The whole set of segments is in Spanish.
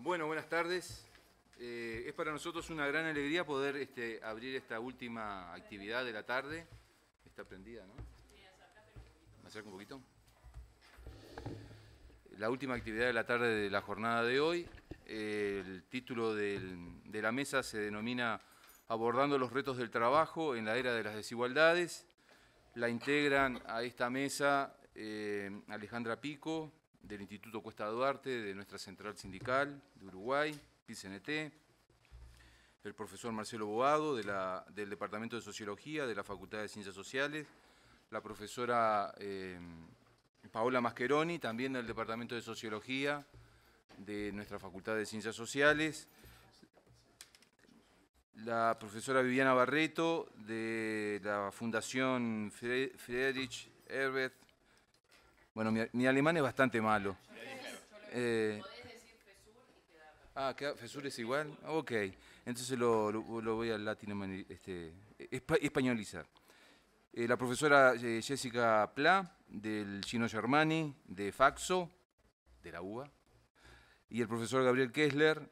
Bueno, buenas tardes. Eh, es para nosotros una gran alegría poder este, abrir esta última actividad de la tarde. Está prendida, ¿no? ¿Me un poquito? La última actividad de la tarde de la jornada de hoy. Eh, el título de la mesa se denomina Abordando los retos del trabajo en la era de las desigualdades. La integran a esta mesa eh, Alejandra Pico, del Instituto Cuesta Duarte, de nuestra central sindical de Uruguay, PCNT, el profesor Marcelo Boado, del Departamento de Sociología de la Facultad de Ciencias Sociales, la profesora eh, Paola Mascheroni, también del Departamento de Sociología de nuestra Facultad de Ciencias Sociales, la profesora Viviana Barreto, de la Fundación Friedrich Herbert bueno, mi, alemán es bastante malo. Eh, ah, Fesur es igual. Ok, entonces lo, voy a latino, este, españolizar. Eh, la profesora eh, Jessica Pla, del Chino Germani, de Faxo, de la UBA, y el profesor Gabriel Kessler,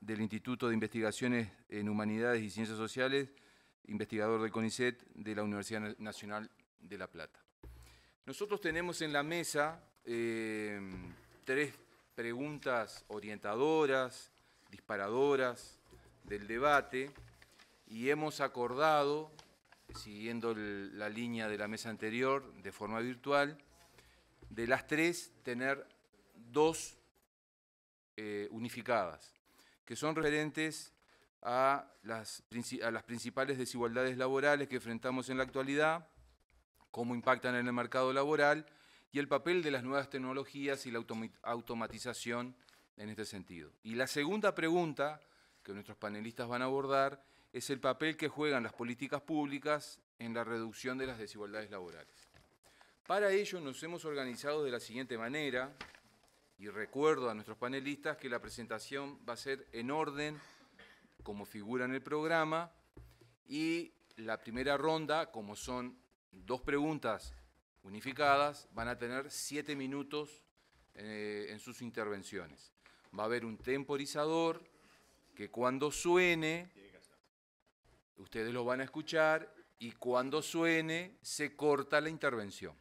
del Instituto de Investigaciones en Humanidades y Ciencias Sociales, investigador de CONICET de la Universidad Nacional de La Plata. Nosotros tenemos en la mesa em, tres preguntas orientadoras, disparadoras del debate y hemos acordado, siguiendo la línea de la mesa anterior de forma virtual, de las tres tener dos eh, unificadas, que son referentes a las principales desigualdades laborales que enfrentamos en la actualidad cómo impactan en el mercado laboral y el papel de las nuevas tecnologías y la automatización en este sentido. Y la segunda pregunta que nuestros panelistas van a abordar es el papel que juegan las políticas públicas en la reducción de las desigualdades laborales. Para ello nos hemos organizado de la siguiente manera, y recuerdo a nuestros panelistas que la presentación va a ser en orden, como figura en el programa, y la primera ronda, como son dos preguntas unificadas, van a tener siete minutos eh, en sus intervenciones. Va a haber un temporizador que cuando suene, ustedes lo van a escuchar y cuando suene se corta la intervención.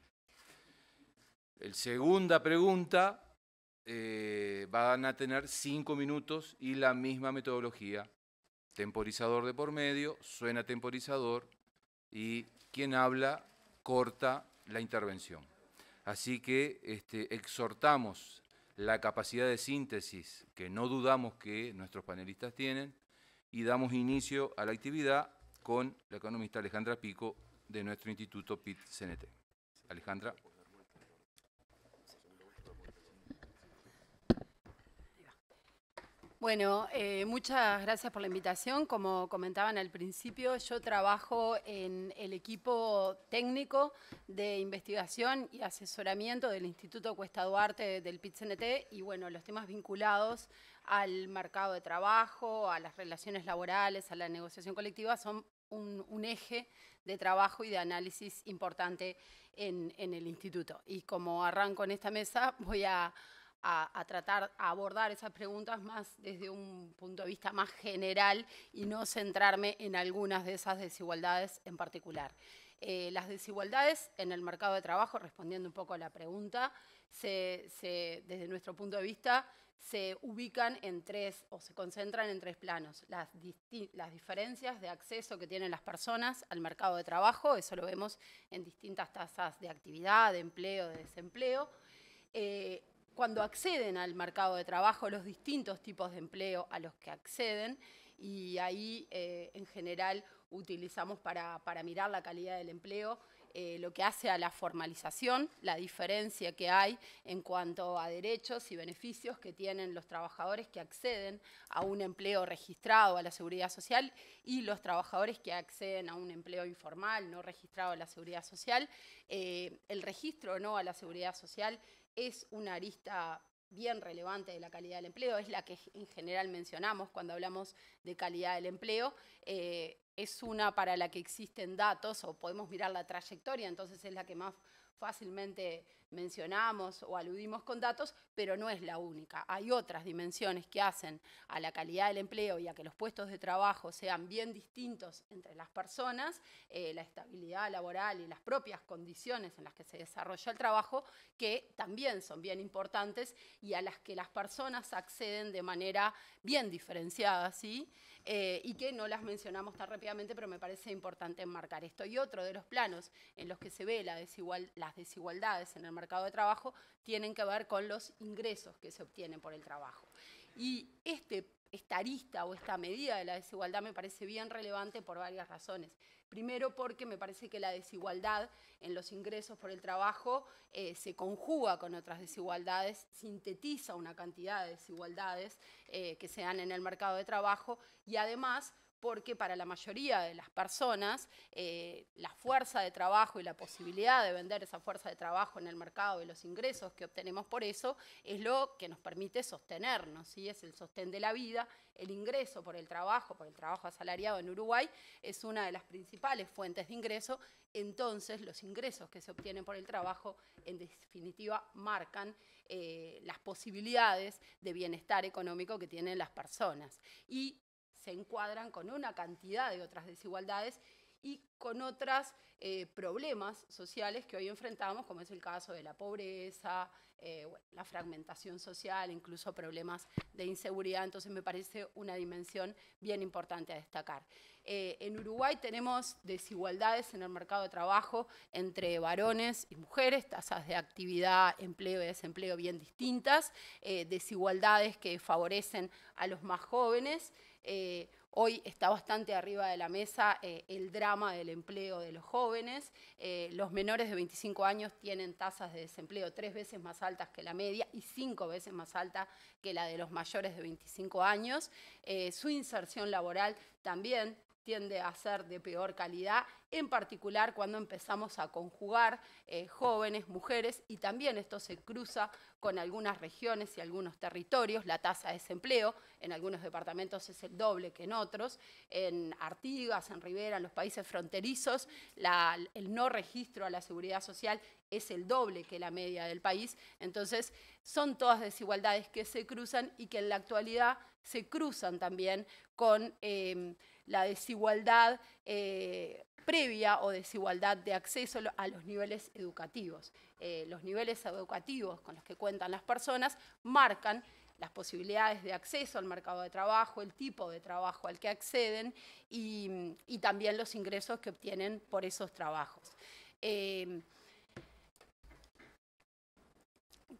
La segunda pregunta eh, van a tener cinco minutos y la misma metodología. Temporizador de por medio, suena temporizador y quien habla corta la intervención. Así que este, exhortamos la capacidad de síntesis que no dudamos que nuestros panelistas tienen y damos inicio a la actividad con la economista Alejandra Pico de nuestro instituto PIT-CNT. Alejandra. Bueno, eh, muchas gracias por la invitación. Como comentaban al principio, yo trabajo en el equipo técnico de investigación y asesoramiento del Instituto Cuesta Duarte del PITCNT y bueno, los temas vinculados al mercado de trabajo, a las relaciones laborales, a la negociación colectiva son un, eje de trabajo y de análisis importante en el instituto. Y como arranco en esta mesa, voy a a, tratar, a abordar esas preguntas más desde un punto de vista más general y no centrarme en algunas de esas desigualdades en particular. Eh, las desigualdades en el mercado de trabajo, respondiendo un poco a la pregunta, se, desde nuestro punto de vista se ubican en tres o se concentran en tres planos. Las, las, diferencias de acceso que tienen las personas al mercado de trabajo, eso lo vemos en distintas tasas de actividad, de empleo, de desempleo. Eh, cuando acceden al mercado de trabajo, los distintos tipos de empleo a los que acceden y ahí eh, en general utilizamos para, mirar la calidad del empleo eh, lo que hace a la formalización, la diferencia que hay en cuanto a derechos y beneficios que tienen los trabajadores que acceden a un empleo registrado a la seguridad social y los trabajadores que acceden a un empleo informal no registrado a la seguridad social. Eh, el registro no a la seguridad social es una arista bien relevante de la calidad del empleo, es la que en general mencionamos cuando hablamos de calidad del empleo. Eh, es una para la que existen datos o podemos mirar la trayectoria, entonces es la que más fácilmente mencionamos o aludimos con datos, pero no es la única. Hay otras dimensiones que hacen a la calidad del empleo y a que los puestos de trabajo sean bien distintos entre las personas, eh, la estabilidad laboral y las propias condiciones en las que se desarrolla el trabajo, que también son bien importantes y a las que las personas acceden de manera bien diferenciada, ¿sí? Eh, y que no las mencionamos tan rápidamente, pero me parece importante enmarcar esto. Y otro de los planos en los que se ve la desigual, las desigualdades en el mercado mercado de trabajo tienen que ver con los ingresos que se obtienen por el trabajo. Y este, esta arista o esta medida de la desigualdad me parece bien relevante por varias razones. Primero porque me parece que la desigualdad en los ingresos por el trabajo eh, se conjuga con otras desigualdades, sintetiza una cantidad de desigualdades eh, que se dan en el mercado de trabajo y además porque para la mayoría de las personas eh, la fuerza de trabajo y la posibilidad de vender esa fuerza de trabajo en el mercado y los ingresos que obtenemos por eso es lo que nos permite sostenernos, es el sostén de la vida, el ingreso por el trabajo, por el trabajo asalariado en Uruguay es una de las principales fuentes de ingreso, entonces los ingresos que se obtienen por el trabajo en definitiva marcan eh, las posibilidades de bienestar económico que tienen las personas. Y se encuadran con una cantidad de otras desigualdades y con otros eh, problemas sociales que hoy enfrentamos, como es el caso de la pobreza, eh, la fragmentación social, incluso problemas de inseguridad. Entonces me parece una dimensión bien importante a destacar. Eh, en Uruguay tenemos desigualdades en el mercado de trabajo entre varones y mujeres, tasas de actividad, empleo y desempleo bien distintas, eh, desigualdades que favorecen a los más jóvenes. Eh, hoy está bastante arriba de la mesa el drama del empleo de los jóvenes. los menores de 25 años tienen tasas de desempleo tres veces más altas que la media y cinco veces más alta que la de los mayores de 25 años. su inserción laboral también tiende a ser de peor calidad, en particular cuando empezamos a conjugar eh, jóvenes, mujeres, y también esto se cruza con algunas regiones y algunos territorios, la tasa de desempleo en algunos departamentos es el doble que en otros, en Artigas, en Rivera, en los países fronterizos, el no registro a la seguridad social es el doble que la media del país, entonces son todas desigualdades que se cruzan y que en la actualidad se cruzan también con... Eh, la desigualdad eh, previa o desigualdad de acceso a los niveles educativos. Eh, los niveles educativos con los que cuentan las personas marcan las posibilidades de acceso al mercado de trabajo, el tipo de trabajo al que acceden y, también los ingresos que obtienen por esos trabajos. Eh,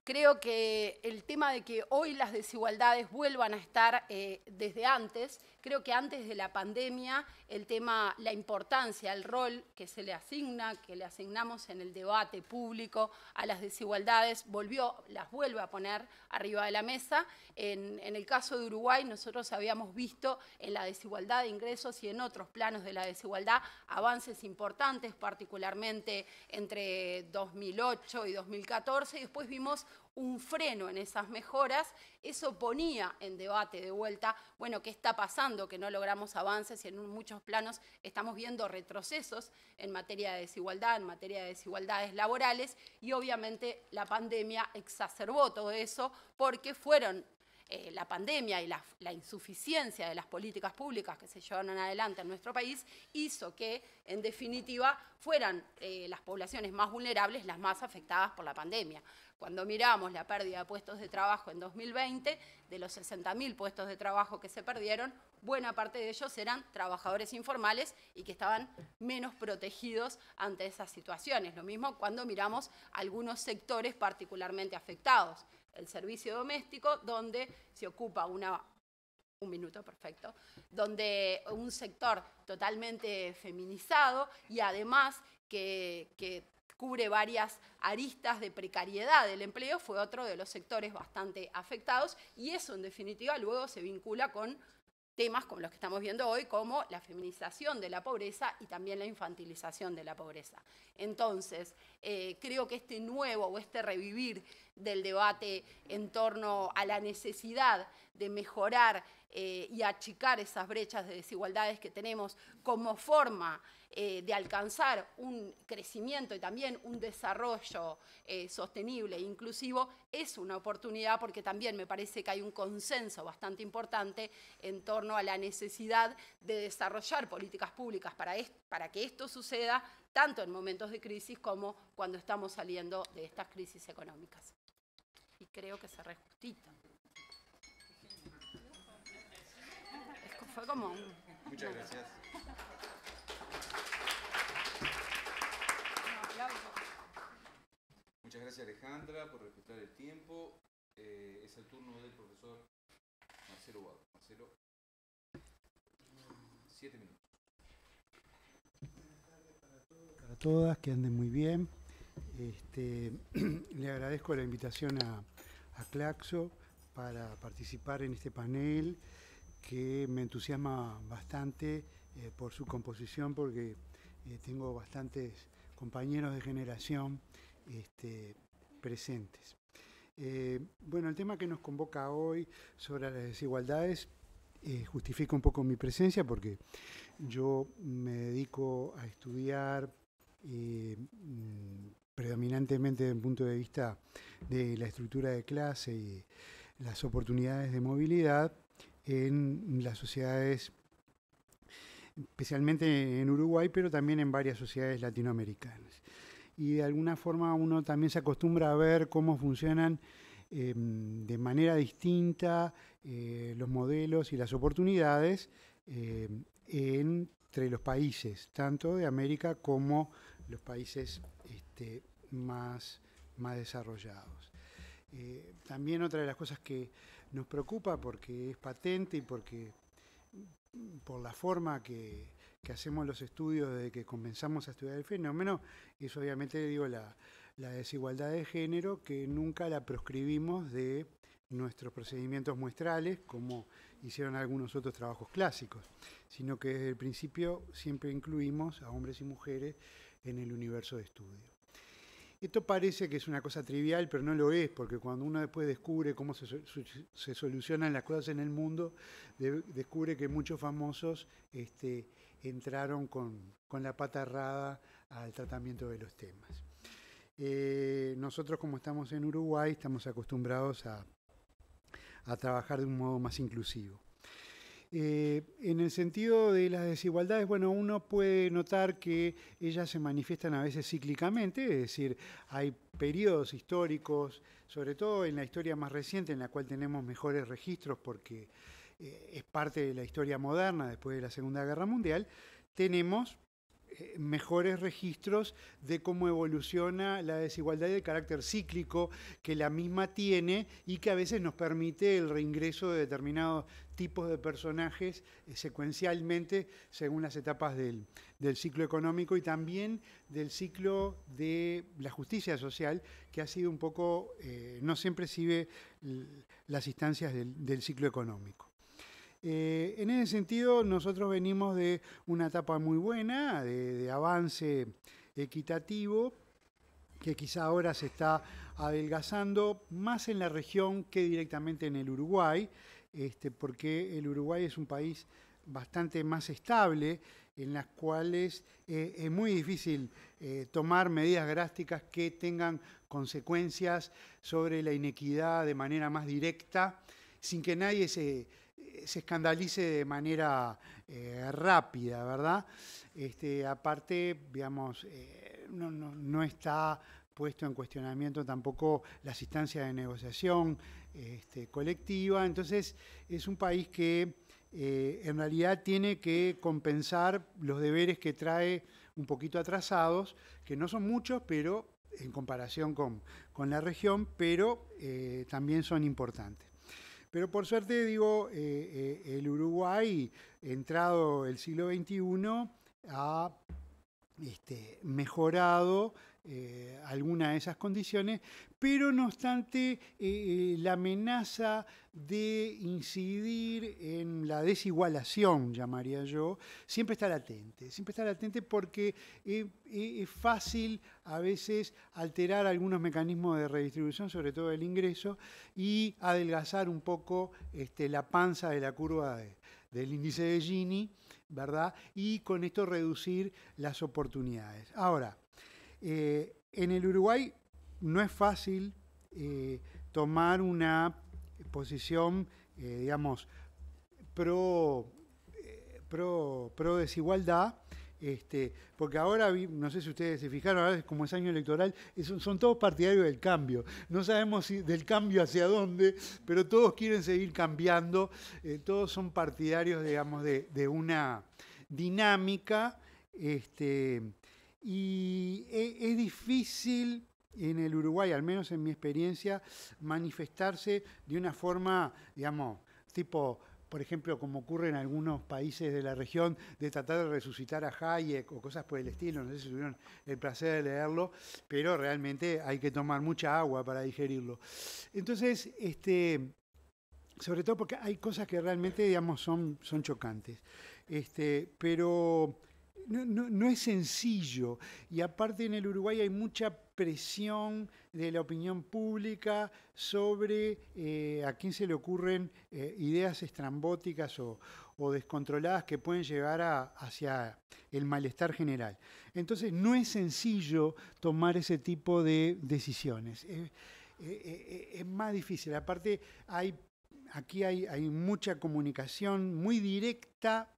creo que el tema de que hoy las desigualdades vuelvan a estar desde antes Creo que antes de la pandemia el tema, la importancia, el rol que se le asigna, que le asignamos en el debate público a las desigualdades, volvió, las vuelve a poner arriba de la mesa. En, el caso de Uruguay nosotros habíamos visto en la desigualdad de ingresos y en otros planos de la desigualdad avances importantes, particularmente entre 2008 y 2014, y después vimos un freno en esas mejoras, eso ponía en debate de vuelta, bueno, ¿qué está pasando? Que no logramos avances y en muchos planos estamos viendo retrocesos en materia de desigualdad, en materia de desigualdades laborales y obviamente la pandemia exacerbó todo eso porque fueron eh, la pandemia y la, insuficiencia de las políticas públicas que se llevaron adelante en nuestro país hizo que, en definitiva, fueran eh, las poblaciones más vulnerables las más afectadas por la pandemia. Cuando miramos la pérdida de puestos de trabajo en 2020, de los 60.000 puestos de trabajo que se perdieron, buena parte de ellos eran trabajadores informales y que estaban menos protegidos ante esas situaciones. Lo mismo cuando miramos algunos sectores particularmente afectados el servicio doméstico, donde se ocupa una un minuto, perfecto, donde un sector totalmente feminizado y además que, cubre varias aristas de precariedad del empleo, fue otro de los sectores bastante afectados y eso en definitiva luego se vincula con temas como los que estamos viendo hoy, como la feminización de la pobreza y también la infantilización de la pobreza. Entonces, eh, creo que este nuevo o este revivir del debate en torno a la necesidad de mejorar eh, y achicar esas brechas de desigualdades que tenemos como forma eh, de alcanzar un crecimiento y también un desarrollo eh, sostenible e inclusivo, es una oportunidad porque también me parece que hay un consenso bastante importante en torno a la necesidad de desarrollar políticas públicas para que esto suceda, tanto en momentos de crisis como cuando estamos saliendo de estas crisis económicas y creo que se justito. fue como Muchas gracias. Muchas gracias Alejandra por respetar el tiempo. Eh, es el turno del profesor Marcelo Guado. Marcelo, siete minutos. para todas, que anden muy bien. Este, le agradezco la invitación a, Claxo para participar en este panel que me entusiasma bastante eh, por su composición porque eh, tengo bastantes compañeros de generación este, presentes. Eh, bueno, el tema que nos convoca hoy sobre las desigualdades justifica un poco mi presencia porque yo me dedico a estudiar eh, mm, predominantemente desde el punto de vista de la estructura de clase y las oportunidades de movilidad en las sociedades, especialmente en Uruguay, pero también en varias sociedades latinoamericanas. Y de alguna forma uno también se acostumbra a ver cómo funcionan eh, de manera distinta eh, los modelos y las oportunidades eh, entre los países, tanto de América como los países este, más, más desarrollados. Eh, también otra de las cosas que nos preocupa porque es patente y porque mm, por la forma que, hacemos los estudios desde que comenzamos a estudiar el fenómeno, es obviamente la, la desigualdad de género que nunca la proscribimos de nuestros procedimientos muestrales, como hicieron algunos otros trabajos clásicos, sino que desde el principio siempre incluimos a hombres y mujeres en el universo de estudio. Esto parece que es una cosa trivial, pero no lo es, porque cuando uno después descubre cómo se, solucionan las cosas en el mundo, descubre que muchos famosos este, entraron con, la pata errada al tratamiento de los temas. Eh, nosotros como estamos en Uruguay estamos acostumbrados a trabajar de un modo más inclusivo. Eh, en el sentido de las desigualdades, bueno, uno puede notar que ellas se manifiestan a veces cíclicamente, es decir, hay periodos históricos, sobre todo en la historia más reciente, en la cual tenemos mejores registros porque eh, es parte de la historia moderna después de la Segunda Guerra Mundial, tenemos eh, mejores registros de cómo evoluciona la desigualdad de carácter cíclico que la misma tiene y que a veces nos permite el reingreso de determinados tipos de personajes eh, secuencialmente según las etapas del, ciclo económico y también del ciclo de la justicia social, que ha sido un poco, eh, no siempre sigue las instancias del, ciclo económico. Eh, en ese sentido, nosotros venimos de una etapa muy buena, de avance equitativo, que quizá ahora se está adelgazando más en la región que directamente en el Uruguay. Este, porque el Uruguay es un país bastante más estable, en las cuales eh, es muy difícil eh, tomar medidas drásticas que tengan consecuencias sobre la inequidad de manera más directa, sin que nadie se, eh, escandalice de manera rápida, ¿verdad? Este, aparte, digamos, no está puesto en cuestionamiento tampoco la asistencia de negociación este, colectiva. Entonces, es un país que eh, en realidad tiene que compensar los deberes que trae un poquito atrasados, que no son muchos, pero en comparación con, la región, pero eh, también son importantes. Pero por suerte, digo, eh, el Uruguay, entrado el siglo XXI, ha este, mejorado eh, alguna de esas condiciones, pero no obstante eh, eh, la amenaza de incidir en la desigualación, llamaría yo, siempre está latente, siempre está latente porque eh, es fácil a veces alterar algunos mecanismos de redistribución, sobre todo el ingreso, y adelgazar un poco este, la panza de la curva del índice de Gini, ¿verdad? Y con esto reducir las oportunidades. Ahora, eh, en el Uruguay no es fácil eh, tomar una posición, eh, digamos, pro, pro, desigualdad, este, porque ahora, no sé si ustedes se fijaron, ahora es como es año electoral, son todos partidarios del cambio. No sabemos del cambio hacia dónde, pero todos quieren seguir cambiando, todos son partidarios, digamos, de, una dinámica este, y e, es, difícil en el Uruguay, al menos en mi experiencia, manifestarse de una forma, digamos, tipo por ejemplo, como ocurre en algunos países de la región, de tratar de resucitar a Hayek o cosas por el estilo, no sé si tuvieron el placer de leerlo, pero realmente hay que tomar mucha agua para digerirlo. Entonces, este, sobre todo porque hay cosas que realmente, digamos, son, son chocantes. Este, pero no, es sencillo. Y aparte en el Uruguay hay mucha presión de la opinión pública sobre eh, a quién se le ocurren eh, ideas estrambóticas o, descontroladas que pueden llegar hacia el malestar general. Entonces no es sencillo tomar ese tipo de decisiones. es, eh, más difícil. Aparte hay aquí hay, hay, mucha comunicación muy directa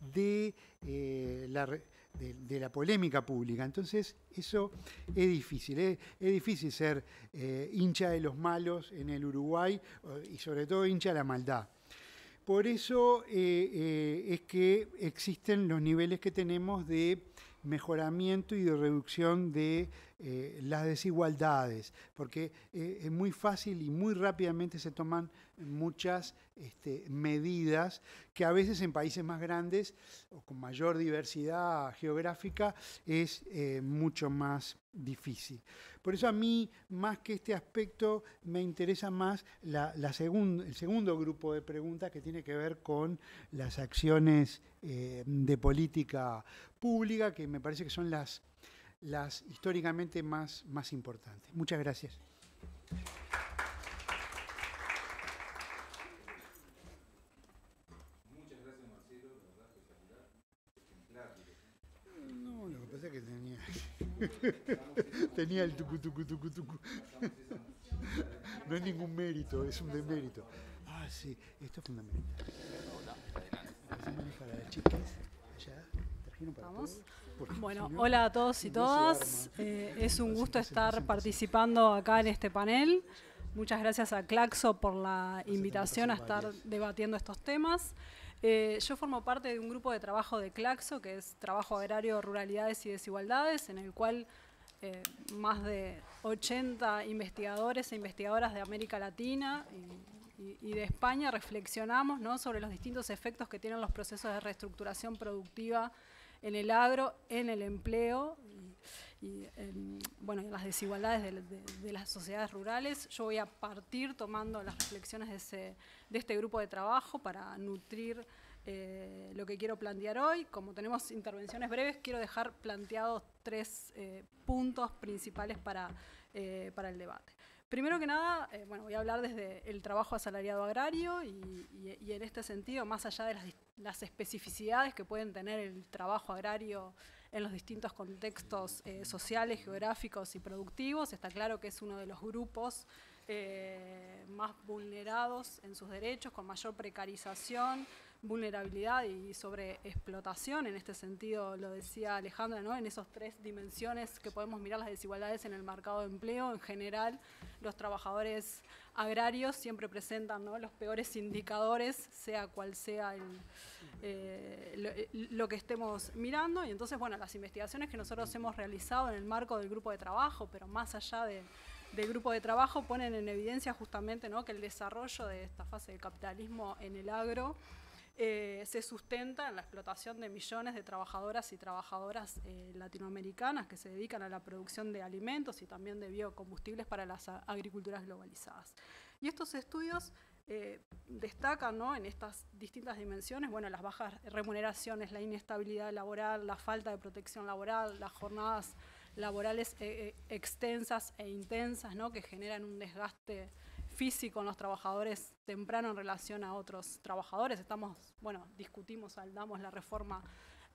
de, eh, la, de, la polémica pública. Entonces, eso es difícil. ¿eh? Es, difícil ser eh, hincha de los malos en el Uruguay y sobre todo hincha de la maldad. Por eso es que existen los niveles que tenemos de mejoramiento y de reducción de eh, las desigualdades, porque eh, es muy fácil y muy rápidamente se toman muchas este, medidas que a veces en países más grandes o con mayor diversidad geográfica es eh, mucho más difícil. Por eso a mí, más que este aspecto, me interesa más la, el segundo grupo de preguntas que tiene que ver con las acciones de política pública, que me parece que son las las históricamente más, más importantes. Muchas gracias. Muchas gracias Marcelo, la verdad espectacular, ejemplar. No, lo que pasa es que tenía, tenía el tucu tucu tucu tucu. No es ningún mérito, es un demérito. Ah, sí, esto es fundamental. Hola, adelante. allá, para bueno, hola a todos y todas. Eh, es un gusto estar participando acá en este panel. Muchas gracias a Claxo por la invitación a estar debatiendo estos temas. Eh, yo formo parte de un grupo de trabajo de Claxo, que es Trabajo Agrario, Ruralidades y Desigualdades, en el cual eh, más de 80 investigadores e investigadoras de América Latina y, de España reflexionamos sobre los distintos efectos que tienen los procesos de reestructuración productiva en el agro, en el empleo y, en, bueno, en las desigualdades de, las sociedades rurales. Yo voy a partir tomando las reflexiones de, de este grupo de trabajo para nutrir eh, lo que quiero plantear hoy. Como tenemos intervenciones breves, quiero dejar planteados tres eh, puntos principales para, eh, para el debate. Primero que nada, bueno, voy a hablar desde el trabajo asalariado agrario y, y, en este sentido, más allá de las las especificidades que pueden tener el trabajo agrario en los distintos contextos eh, sociales, geográficos y productivos. Está claro que es uno de los grupos eh, más vulnerados en sus derechos, con mayor precarización, vulnerabilidad y sobreexplotación. En este sentido, lo decía Alejandra, ¿no? en esas tres dimensiones que podemos mirar las desigualdades en el mercado de empleo, en general, los trabajadores agrarios siempre presentan los peores indicadores, sea cual sea eh, lo, que estemos mirando. Y entonces, bueno, las investigaciones que nosotros hemos realizado en el marco del grupo de trabajo, pero más allá del grupo de trabajo, ponen en evidencia justamente que el desarrollo de esta fase de capitalismo en el agro eh, se sustenta en la explotación de millones de trabajadoras y trabajadoras eh, latinoamericanas que se dedican a la producción de alimentos y también de biocombustibles para las agriculturas globalizadas. Y estos estudios eh, destacan ¿no? en estas distintas dimensiones, bueno, las bajas remuneraciones, la inestabilidad laboral, la falta de protección laboral, las jornadas laborales extensas e intensas ¿no? que generan un desgaste físico en los trabajadores temprano en relación a otros trabajadores. Estamos, bueno, discutimos, saldamos la reforma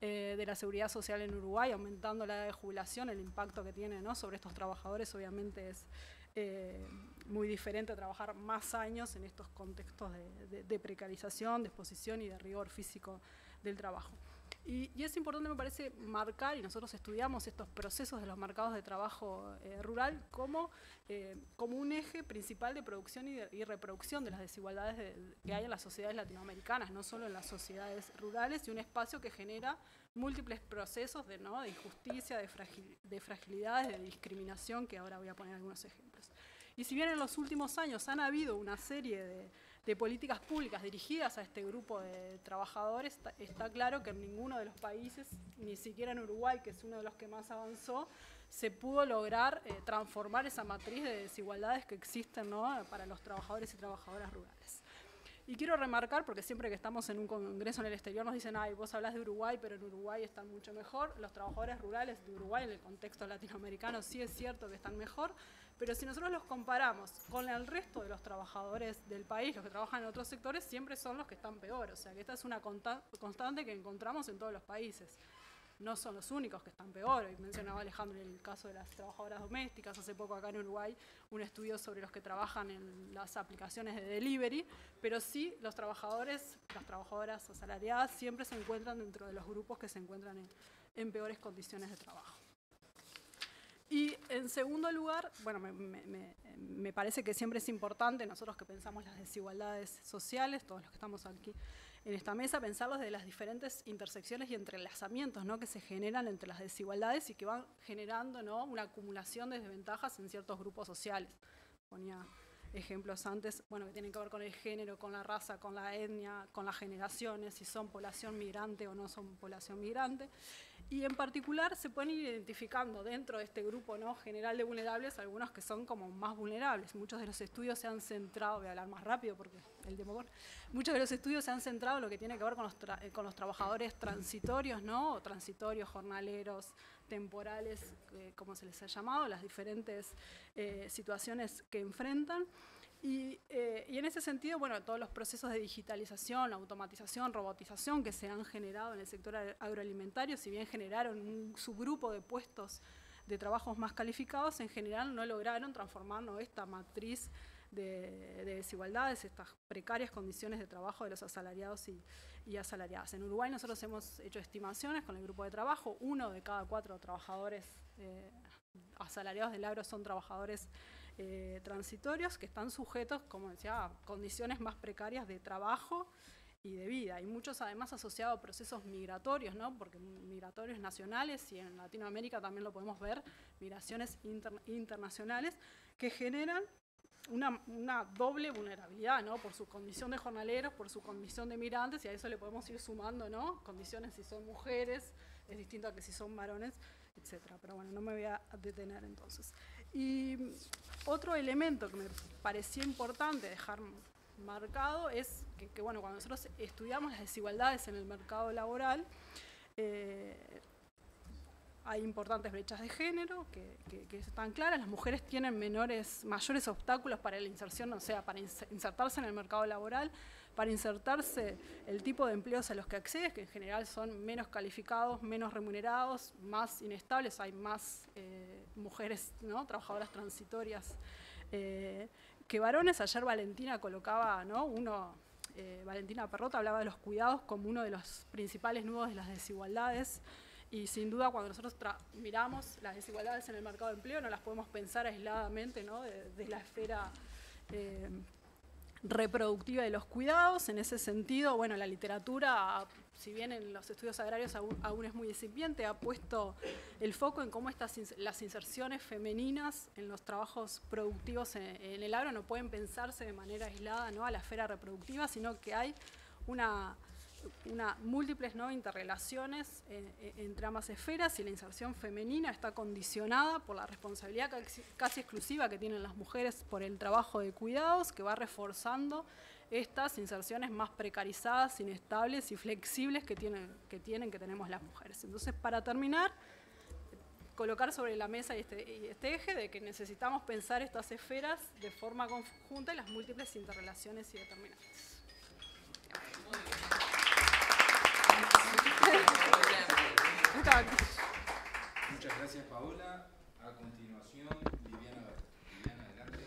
eh, de la seguridad social en Uruguay, aumentando la edad de jubilación, el impacto que tiene ¿no? sobre estos trabajadores obviamente es eh, muy diferente trabajar más años en estos contextos de, de precarización, de exposición y de rigor físico del trabajo. Y, es importante, me parece, marcar, y nosotros estudiamos estos procesos de los mercados de trabajo eh, rural como, eh, como un eje principal de producción y, reproducción de las desigualdades que hay en las sociedades latinoamericanas, no solo en las sociedades rurales, y un espacio que genera múltiples procesos de, ¿no? de injusticia, de, de fragilidades, de discriminación, que ahora voy a poner algunos ejemplos. Y si bien en los últimos años han habido una serie de de políticas públicas dirigidas a este grupo de trabajadores, está, claro que en ninguno de los países, ni siquiera en Uruguay, que es uno de los que más avanzó, se pudo lograr eh, transformar esa matriz de desigualdades que existen para los trabajadores y trabajadoras rurales. Y quiero remarcar, porque siempre que estamos en un congreso en el exterior nos dicen, ay, vos hablas de Uruguay, pero en Uruguay están mucho mejor. Los trabajadores rurales de Uruguay en el contexto latinoamericano sí es cierto que están mejor, pero si nosotros los comparamos con el resto de los trabajadores del país, los que trabajan en otros sectores, siempre son los que están peor. O sea que esta es una constante que encontramos en todos los países no son los únicos que están peor. Hoy mencionaba Alejandro el caso de las trabajadoras domésticas, hace poco acá en Uruguay, un estudio sobre los que trabajan en las aplicaciones de delivery, pero sí los trabajadores, las trabajadoras asalariadas siempre se encuentran dentro de los grupos que se encuentran en, peores condiciones de trabajo. Y en segundo lugar, bueno, me, me, parece que siempre es importante, nosotros que pensamos las desigualdades sociales, todos los que estamos aquí en esta mesa, pensarlos desde las diferentes intersecciones y entrelazamientos ¿no? que se generan entre las desigualdades y que van generando una acumulación de desventajas en ciertos grupos sociales. Ponía ejemplos antes, bueno, que tienen que ver con el género, con la raza, con la etnia, con las generaciones, si son población migrante o no son población migrante. Y en particular se pueden ir identificando dentro de este grupo ¿no? general de vulnerables algunos que son como más vulnerables. Muchos de los estudios se han centrado, voy a hablar más rápido porque el demogor, muchos de los estudios se han centrado en lo que tiene que ver con los, eh, trabajadores transitorios, ¿no? transitorios, jornaleros, temporales, eh, como se les ha llamado, las diferentes eh, situaciones que enfrentan. Eh, y, en ese sentido, bueno, todos los procesos de digitalización, automatización, robotización que se han generado en el sector agroalimentario, si bien generaron un subgrupo de puestos de trabajos más calificados, en general no lograron transformar esta matriz de, desigualdades, estas precarias condiciones de trabajo de los asalariados y, asalariadas. En Uruguay nosotros hemos hecho estimaciones con el grupo de trabajo, uno de cada cuatro trabajadores eh, asalariados del agro son trabajadores eh, transitorios que están sujetos, como decía, a condiciones más precarias de trabajo y de vida, y muchos además asociados a procesos migratorios, ¿no? porque migratorios nacionales y en Latinoamérica también lo podemos ver, migraciones internacionales, que generan una, doble vulnerabilidad, ¿no? por su condición de jornaleros, por su condición de migrantes, y a eso le podemos ir sumando ¿no? condiciones si son mujeres, es distinto a que si son varones, etcétera Pero bueno, no me voy a detener entonces. Y otro elemento que me parecía importante dejar marcado es que, bueno, cuando nosotros estudiamos las desigualdades en el mercado laboral, eh, hay importantes brechas de género que, están claras. Las mujeres tienen mayores obstáculos para la inserción, o sea, para insertarse en el mercado laboral para insertarse el tipo de empleos a los que accedes, que en general son menos calificados, menos remunerados, más inestables, hay más eh, mujeres ¿no? trabajadoras transitorias eh, que varones. Ayer Valentina colocaba ¿no? uno... Eh, Valentina Perrota hablaba de los cuidados como uno de los principales nudos de las desigualdades y sin duda cuando nosotros miramos las desigualdades en el mercado de empleo no las podemos pensar aisladamente ¿no? de, la esfera reproductiva de los cuidados. En ese sentido, bueno, la literatura, si bien en los estudios agrarios aún, es muy incipiente, ha puesto el foco en cómo estas, las inserciones femeninas en los trabajos productivos en, el agro no pueden pensarse de manera aislada ¿no? a la esfera reproductiva, sino que hay una una, múltiples ¿no? interrelaciones eh, eh, entre ambas esferas y la inserción femenina está condicionada por la responsabilidad casi, exclusiva que tienen las mujeres por el trabajo de cuidados, que va reforzando estas inserciones más precarizadas, inestables y flexibles que tienen, que, tienen, que tenemos las mujeres. Entonces, para terminar, colocar sobre la mesa este, este eje de que necesitamos pensar estas esferas de forma conjunta y las múltiples interrelaciones y determinantes. Muchas gracias, Paola. A continuación, Viviana, adelante.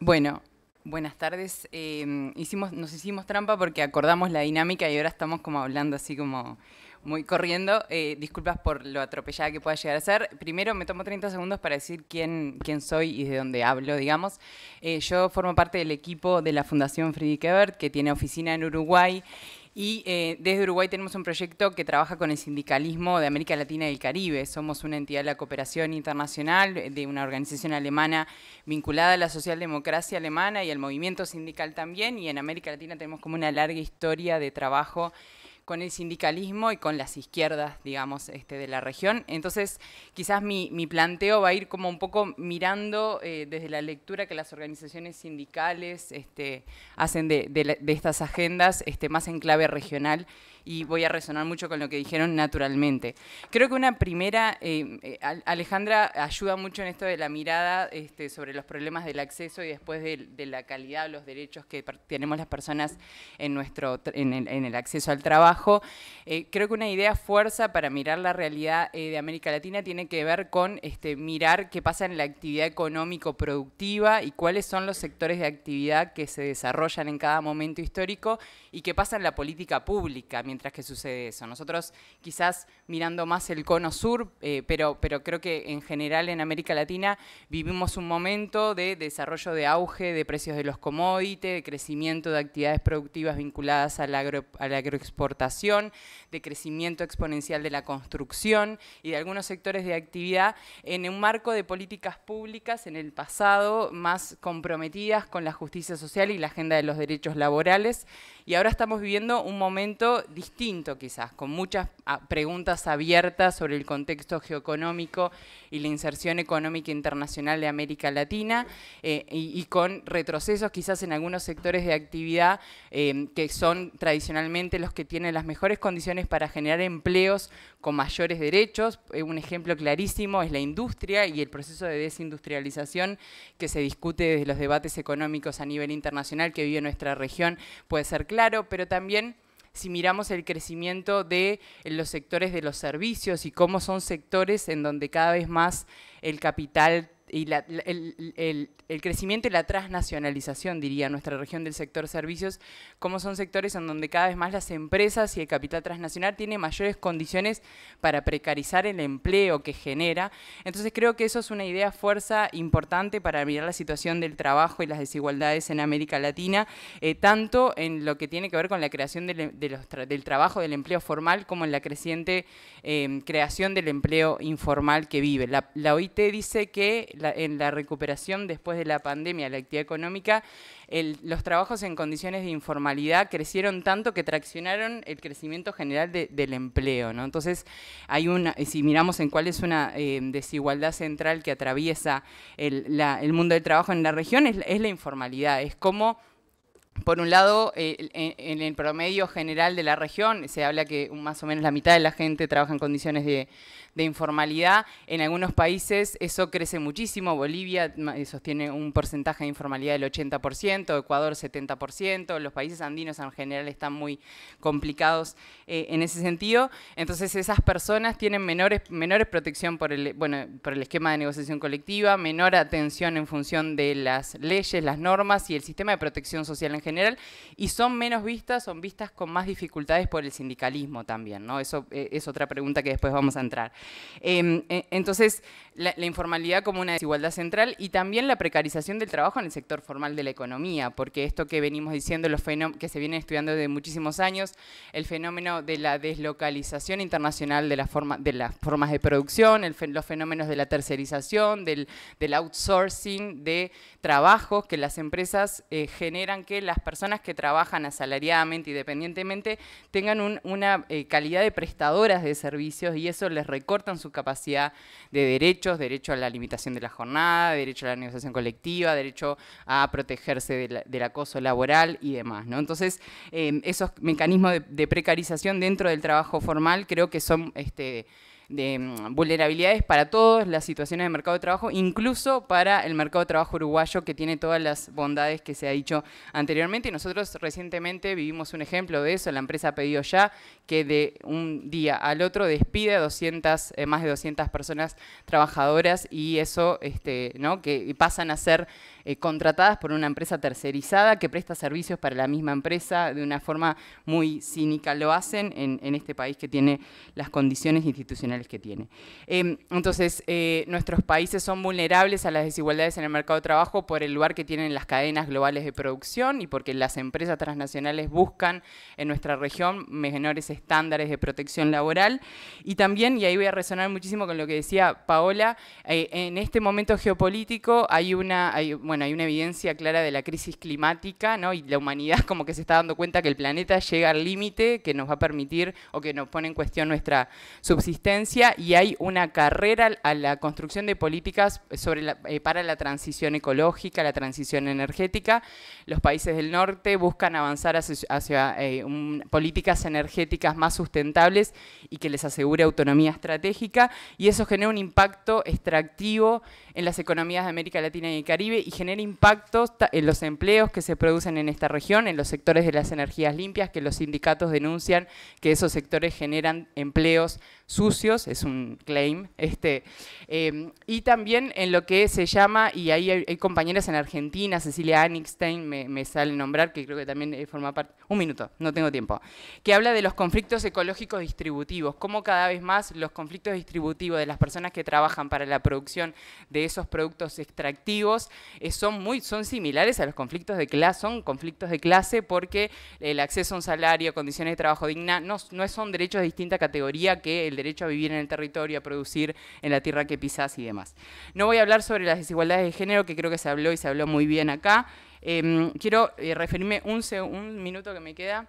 Bueno, Buenas tardes. Em, hicimos, nos hicimos trampa porque acordamos la dinámica y ahora estamos como hablando así como muy corriendo. Eh, disculpas por lo atropellada que pueda llegar a ser. Primero me tomo 30 segundos para decir quién, quién soy y de dónde hablo, digamos. Eh, yo formo parte del equipo de la Fundación Friedrich Ebert, que tiene oficina en Uruguay y eh, desde Uruguay tenemos un proyecto que trabaja con el sindicalismo de América Latina y el Caribe. Somos una entidad de la cooperación internacional eh, de una organización alemana vinculada a la socialdemocracia alemana y al movimiento sindical también. Y en América Latina tenemos como una larga historia de trabajo con el sindicalismo y con las izquierdas, digamos, este, de la región. Entonces, quizás mi, planteo va a ir como un poco mirando eh, desde la lectura que las organizaciones sindicales este, hacen de, estas agendas, este, más en clave regional y voy a resonar mucho con lo que dijeron naturalmente. Creo que una primera, eh, eh, Alejandra ayuda mucho en esto de la mirada este, sobre los problemas del acceso y después de, la calidad, de los derechos que tenemos las personas en, nuestro, en, el, acceso al trabajo. Eh, creo que una idea fuerza para mirar la realidad de América Latina tiene que ver con este, mirar qué pasa en la actividad económico-productiva y cuáles son los sectores de actividad que se desarrollan en cada momento histórico y qué pasa en la política pública mientras que sucede eso. Nosotros quizás mirando más el cono sur, eh, pero, pero creo que en general en América Latina vivimos un momento de desarrollo de auge de precios de los commodities, de crecimiento de actividades productivas vinculadas a la, a la agroexportación, de crecimiento exponencial de la construcción y de algunos sectores de actividad en un marco de políticas públicas en el pasado más comprometidas con la justicia social y la agenda de los derechos laborales y ahora estamos viviendo un momento distinto quizás, con muchas ah, preguntas abiertas sobre el contexto geoeconómico y la inserción económica internacional de América Latina eh, y, con retrocesos quizás en algunos sectores de actividad eh, que son tradicionalmente los que tienen las mejores condiciones para generar empleos con mayores derechos. Eh, un ejemplo clarísimo es la industria y el proceso de desindustrialización que se discute desde los debates económicos a nivel internacional que vive nuestra región puede ser claro, pero también si miramos el crecimiento de los sectores de los servicios y cómo son sectores en donde cada vez más el capital y el, crecimiento y la transnacionalización, diría, nuestra región del sector servicios, como son sectores en donde cada vez más las empresas y el capital transnacional tiene mayores condiciones para precarizar el empleo que genera. Entonces creo que eso es una idea fuerza importante para mirar la situación del trabajo y las desigualdades en América Latina, eh, tanto en lo que tiene que ver con la creación del, trabajo, del empleo formal, como en la creciente em, creación del empleo informal que vive. la OIT dice que en la recuperación después de la pandemia, la actividad económica, los trabajos en condiciones de informalidad crecieron tanto que traccionaron el crecimiento general del empleo. Entonces, hay una, si miramos en cuál es una eh, desigualdad central que atraviesa el, mundo del trabajo en la región, es, la informalidad, es como, por un lado, eh, en, el promedio general de la región, se habla que más o menos la mitad de la gente trabaja en condiciones de, de informalidad. En algunos países eso crece muchísimo. Bolivia eh, sostiene un porcentaje de informalidad del 80%, Ecuador 70%, los países andinos en general están muy complicados eh, en ese sentido. Entonces esas personas tienen menores, menores protección por el, bueno, por el esquema de negociación colectiva, menor atención en función de las leyes, las normas y el sistema de protección social en general, y son menos vistas, son vistas con más dificultades por el sindicalismo también, ¿no? Eso eh, es otra pregunta que después vamos a entrar. Em, e, entonces, la, informalidad como una desigualdad central y también la precarización del trabajo en el sector formal de la economía, porque esto que venimos diciendo, los que se viene estudiando desde muchísimos años, el fenómeno de la deslocalización internacional de, de las formas de producción, los fenómenos de la tercerización, del, outsourcing de trabajos que las empresas eh, generan que las personas que trabajan asalariadamente y dependientemente tengan una eh, calidad de prestadoras de servicios y eso les recorta su capacidad de derechos, derecho a la limitación de la jornada, derecho a la negociación colectiva, derecho a protegerse del acoso laboral y demás. ¿no? Entonces, eh, esos mecanismos de, de, precarización dentro del trabajo formal creo que son... Este, de mm, vulnerabilidades para todas las situaciones de mercado de trabajo, incluso para el mercado de trabajo uruguayo que tiene todas las bondades que se ha dicho anteriormente. Y nosotros recientemente vivimos un ejemplo de eso. La empresa ha pedido ya que de un día al otro despide a 200, más de 200 personas trabajadoras y eso, este, ¿no? que pasan a ser eh, contratadas por una empresa tercerizada que presta servicios para la misma empresa de una forma muy cínica. Lo hacen en, este país que tiene las condiciones institucionales que tiene. Em, entonces, eh, nuestros países son vulnerables a las desigualdades en el mercado de trabajo por el lugar que tienen las cadenas globales de producción y porque las empresas transnacionales buscan en nuestra región menores estándares de protección laboral. Y también, y ahí voy a resonar muchísimo con lo que decía Paola, eh, en este momento geopolítico hay una... Hay, bueno, hay una evidencia clara de la crisis climática, ¿no? Y la humanidad como que se está dando cuenta que el planeta llega al límite que nos va a permitir o que nos pone en cuestión nuestra subsistencia y hay una carrera a la construcción de políticas eh, para la transición ecológica, la transición energética. Los países del norte buscan avanzar hacia, eh, políticas energéticas más sustentables y que les asegure autonomía estratégica y eso genera un impacto extractivo en las economías de América Latina y el Caribe y genera impactos en los empleos que se producen en esta región, en los sectores de las energías limpias, que los sindicatos denuncian que esos sectores generan empleos sucios, es un claim, este, em, y también en lo que se llama, y ahí hay, compañeras en Argentina, Cecilia Anickstein me, sale nombrar, que creo que también eh, forma parte, un minuto, no tengo tiempo, que habla de los conflictos ecológicos distributivos, cómo cada vez más los conflictos distributivos de las personas que trabajan para la producción de esos productos extractivos eh, son, muy, son similares a los conflictos de clase, son conflictos de clase porque el acceso a un salario, condiciones de trabajo digna, no, no son derechos de distinta categoría que el el derecho a vivir en el territorio, a producir en la tierra que pisás y demás. No voy a hablar sobre las desigualdades de género, que creo que se habló y se habló muy bien acá. Em, quiero eh, referirme un, un minuto que me queda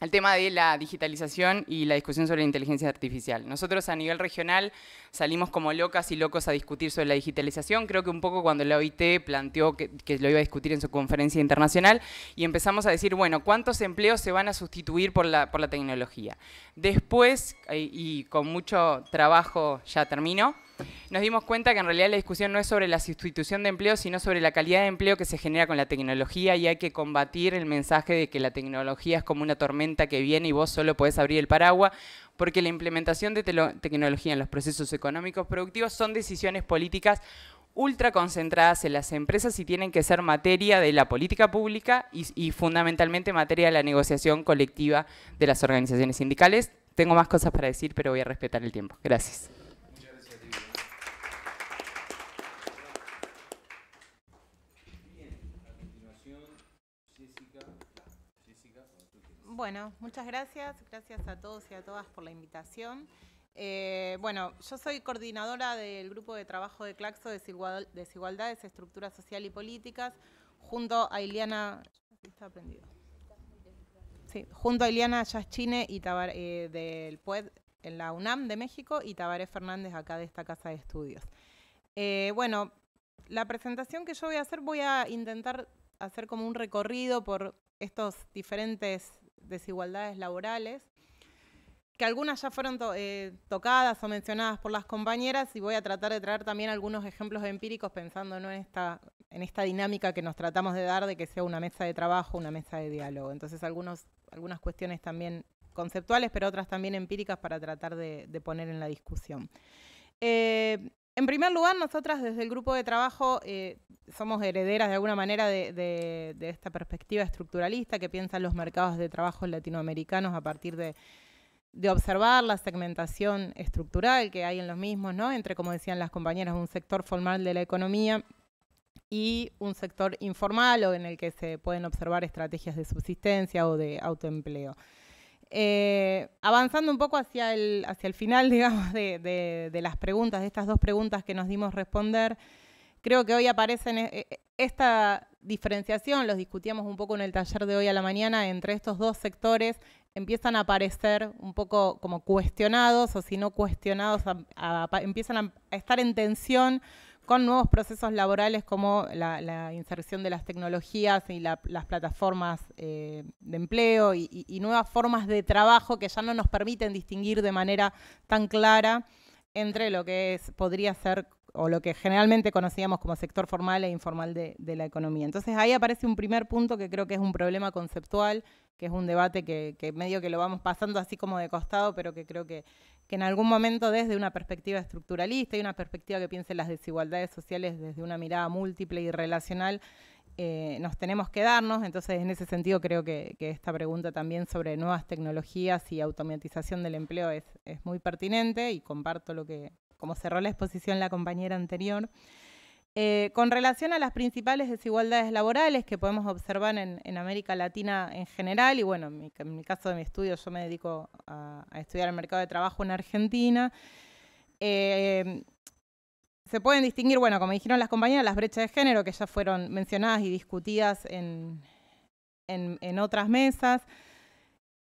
al tema de la digitalización y la discusión sobre la inteligencia artificial. Nosotros a nivel regional salimos como locas y locos a discutir sobre la digitalización, creo que un poco cuando la OIT planteó que, lo iba a discutir en su conferencia internacional, y empezamos a decir, bueno, ¿cuántos empleos se van a sustituir por la, por la tecnología? Después, eh, y con mucho trabajo ya terminó nos dimos cuenta que en realidad la discusión no es sobre la sustitución de empleo, sino sobre la calidad de empleo que se genera con la tecnología y hay que combatir el mensaje de que la tecnología es como una tormenta que viene y vos solo podés abrir el paraguas, porque la implementación de tecnología en los procesos económicos productivos son decisiones políticas ultra concentradas en las empresas y tienen que ser materia de la política pública y, y fundamentalmente materia de la negociación colectiva de las organizaciones sindicales. Tengo más cosas para decir, pero voy a respetar el tiempo. Gracias. Bueno, muchas gracias. Gracias a todos y a todas por la invitación. Eh, bueno, yo soy coordinadora del grupo de trabajo de Claxo Desigualdades, Estructuras Social y Políticas, junto a Iliana. Está aprendido? Sí, junto a Iliana Yaschine y eh, del PUED en la UNAM de México y Tabaré Fernández acá de esta casa de estudios. Eh, bueno, la presentación que yo voy a hacer voy a intentar hacer como un recorrido por estos diferentes desigualdades laborales, que algunas ya fueron eh, tocadas o mencionadas por las compañeras y voy a tratar de traer también algunos ejemplos empíricos pensando en, esta, en esta dinámica que nos tratamos de dar de que sea una mesa de trabajo, una mesa de diálogo. Entonces algunos, algunas cuestiones también conceptuales, pero otras también empíricas para tratar de, poner en la discusión. Eh, en primer lugar, nosotras desde el grupo de trabajo eh, somos herederas de alguna manera de, esta perspectiva estructuralista que piensan los mercados de trabajo latinoamericanos a partir de, observar la segmentación estructural que hay en los mismos, ¿no? Entre, como decían las compañeras, un sector formal de la economía y un sector informal o en el que se pueden observar estrategias de subsistencia o de autoempleo. Eh, avanzando un poco hacia el, hacia el final, digamos, de, las preguntas, de estas dos preguntas que nos dimos responder, creo que hoy aparecen eh, eh, esta diferenciación, los discutíamos un poco en el taller de hoy a la mañana, entre estos dos sectores empiezan a aparecer un poco como cuestionados o si no cuestionados, empiezan a estar en tensión con nuevos procesos laborales como la, inserción de las tecnologías y las plataformas eh, de empleo y, nuevas formas de trabajo que ya no nos permiten distinguir de manera tan clara entre lo que es, podría ser o lo que generalmente conocíamos como sector formal e informal de, la economía. Entonces ahí aparece un primer punto que creo que es un problema conceptual, que es un debate que medio que lo vamos pasando así como de costado, pero que creo que, que en algún momento desde una perspectiva estructuralista y una perspectiva que piense las desigualdades sociales desde una mirada múltiple y relacional, eh, nos tenemos que darnos. Entonces, en ese sentido, creo que, esta pregunta también sobre nuevas tecnologías y automatización del empleo es, es muy pertinente y comparto lo que, como cerró la exposición la compañera anterior. Eh, con relación a las principales desigualdades laborales que podemos observar en, América Latina en general, y bueno, en mi, caso de mi estudio yo me dedico a, estudiar el mercado de trabajo en Argentina, eh, se pueden distinguir, bueno, como dijeron las compañeras, las brechas de género que ya fueron mencionadas y discutidas en otras mesas.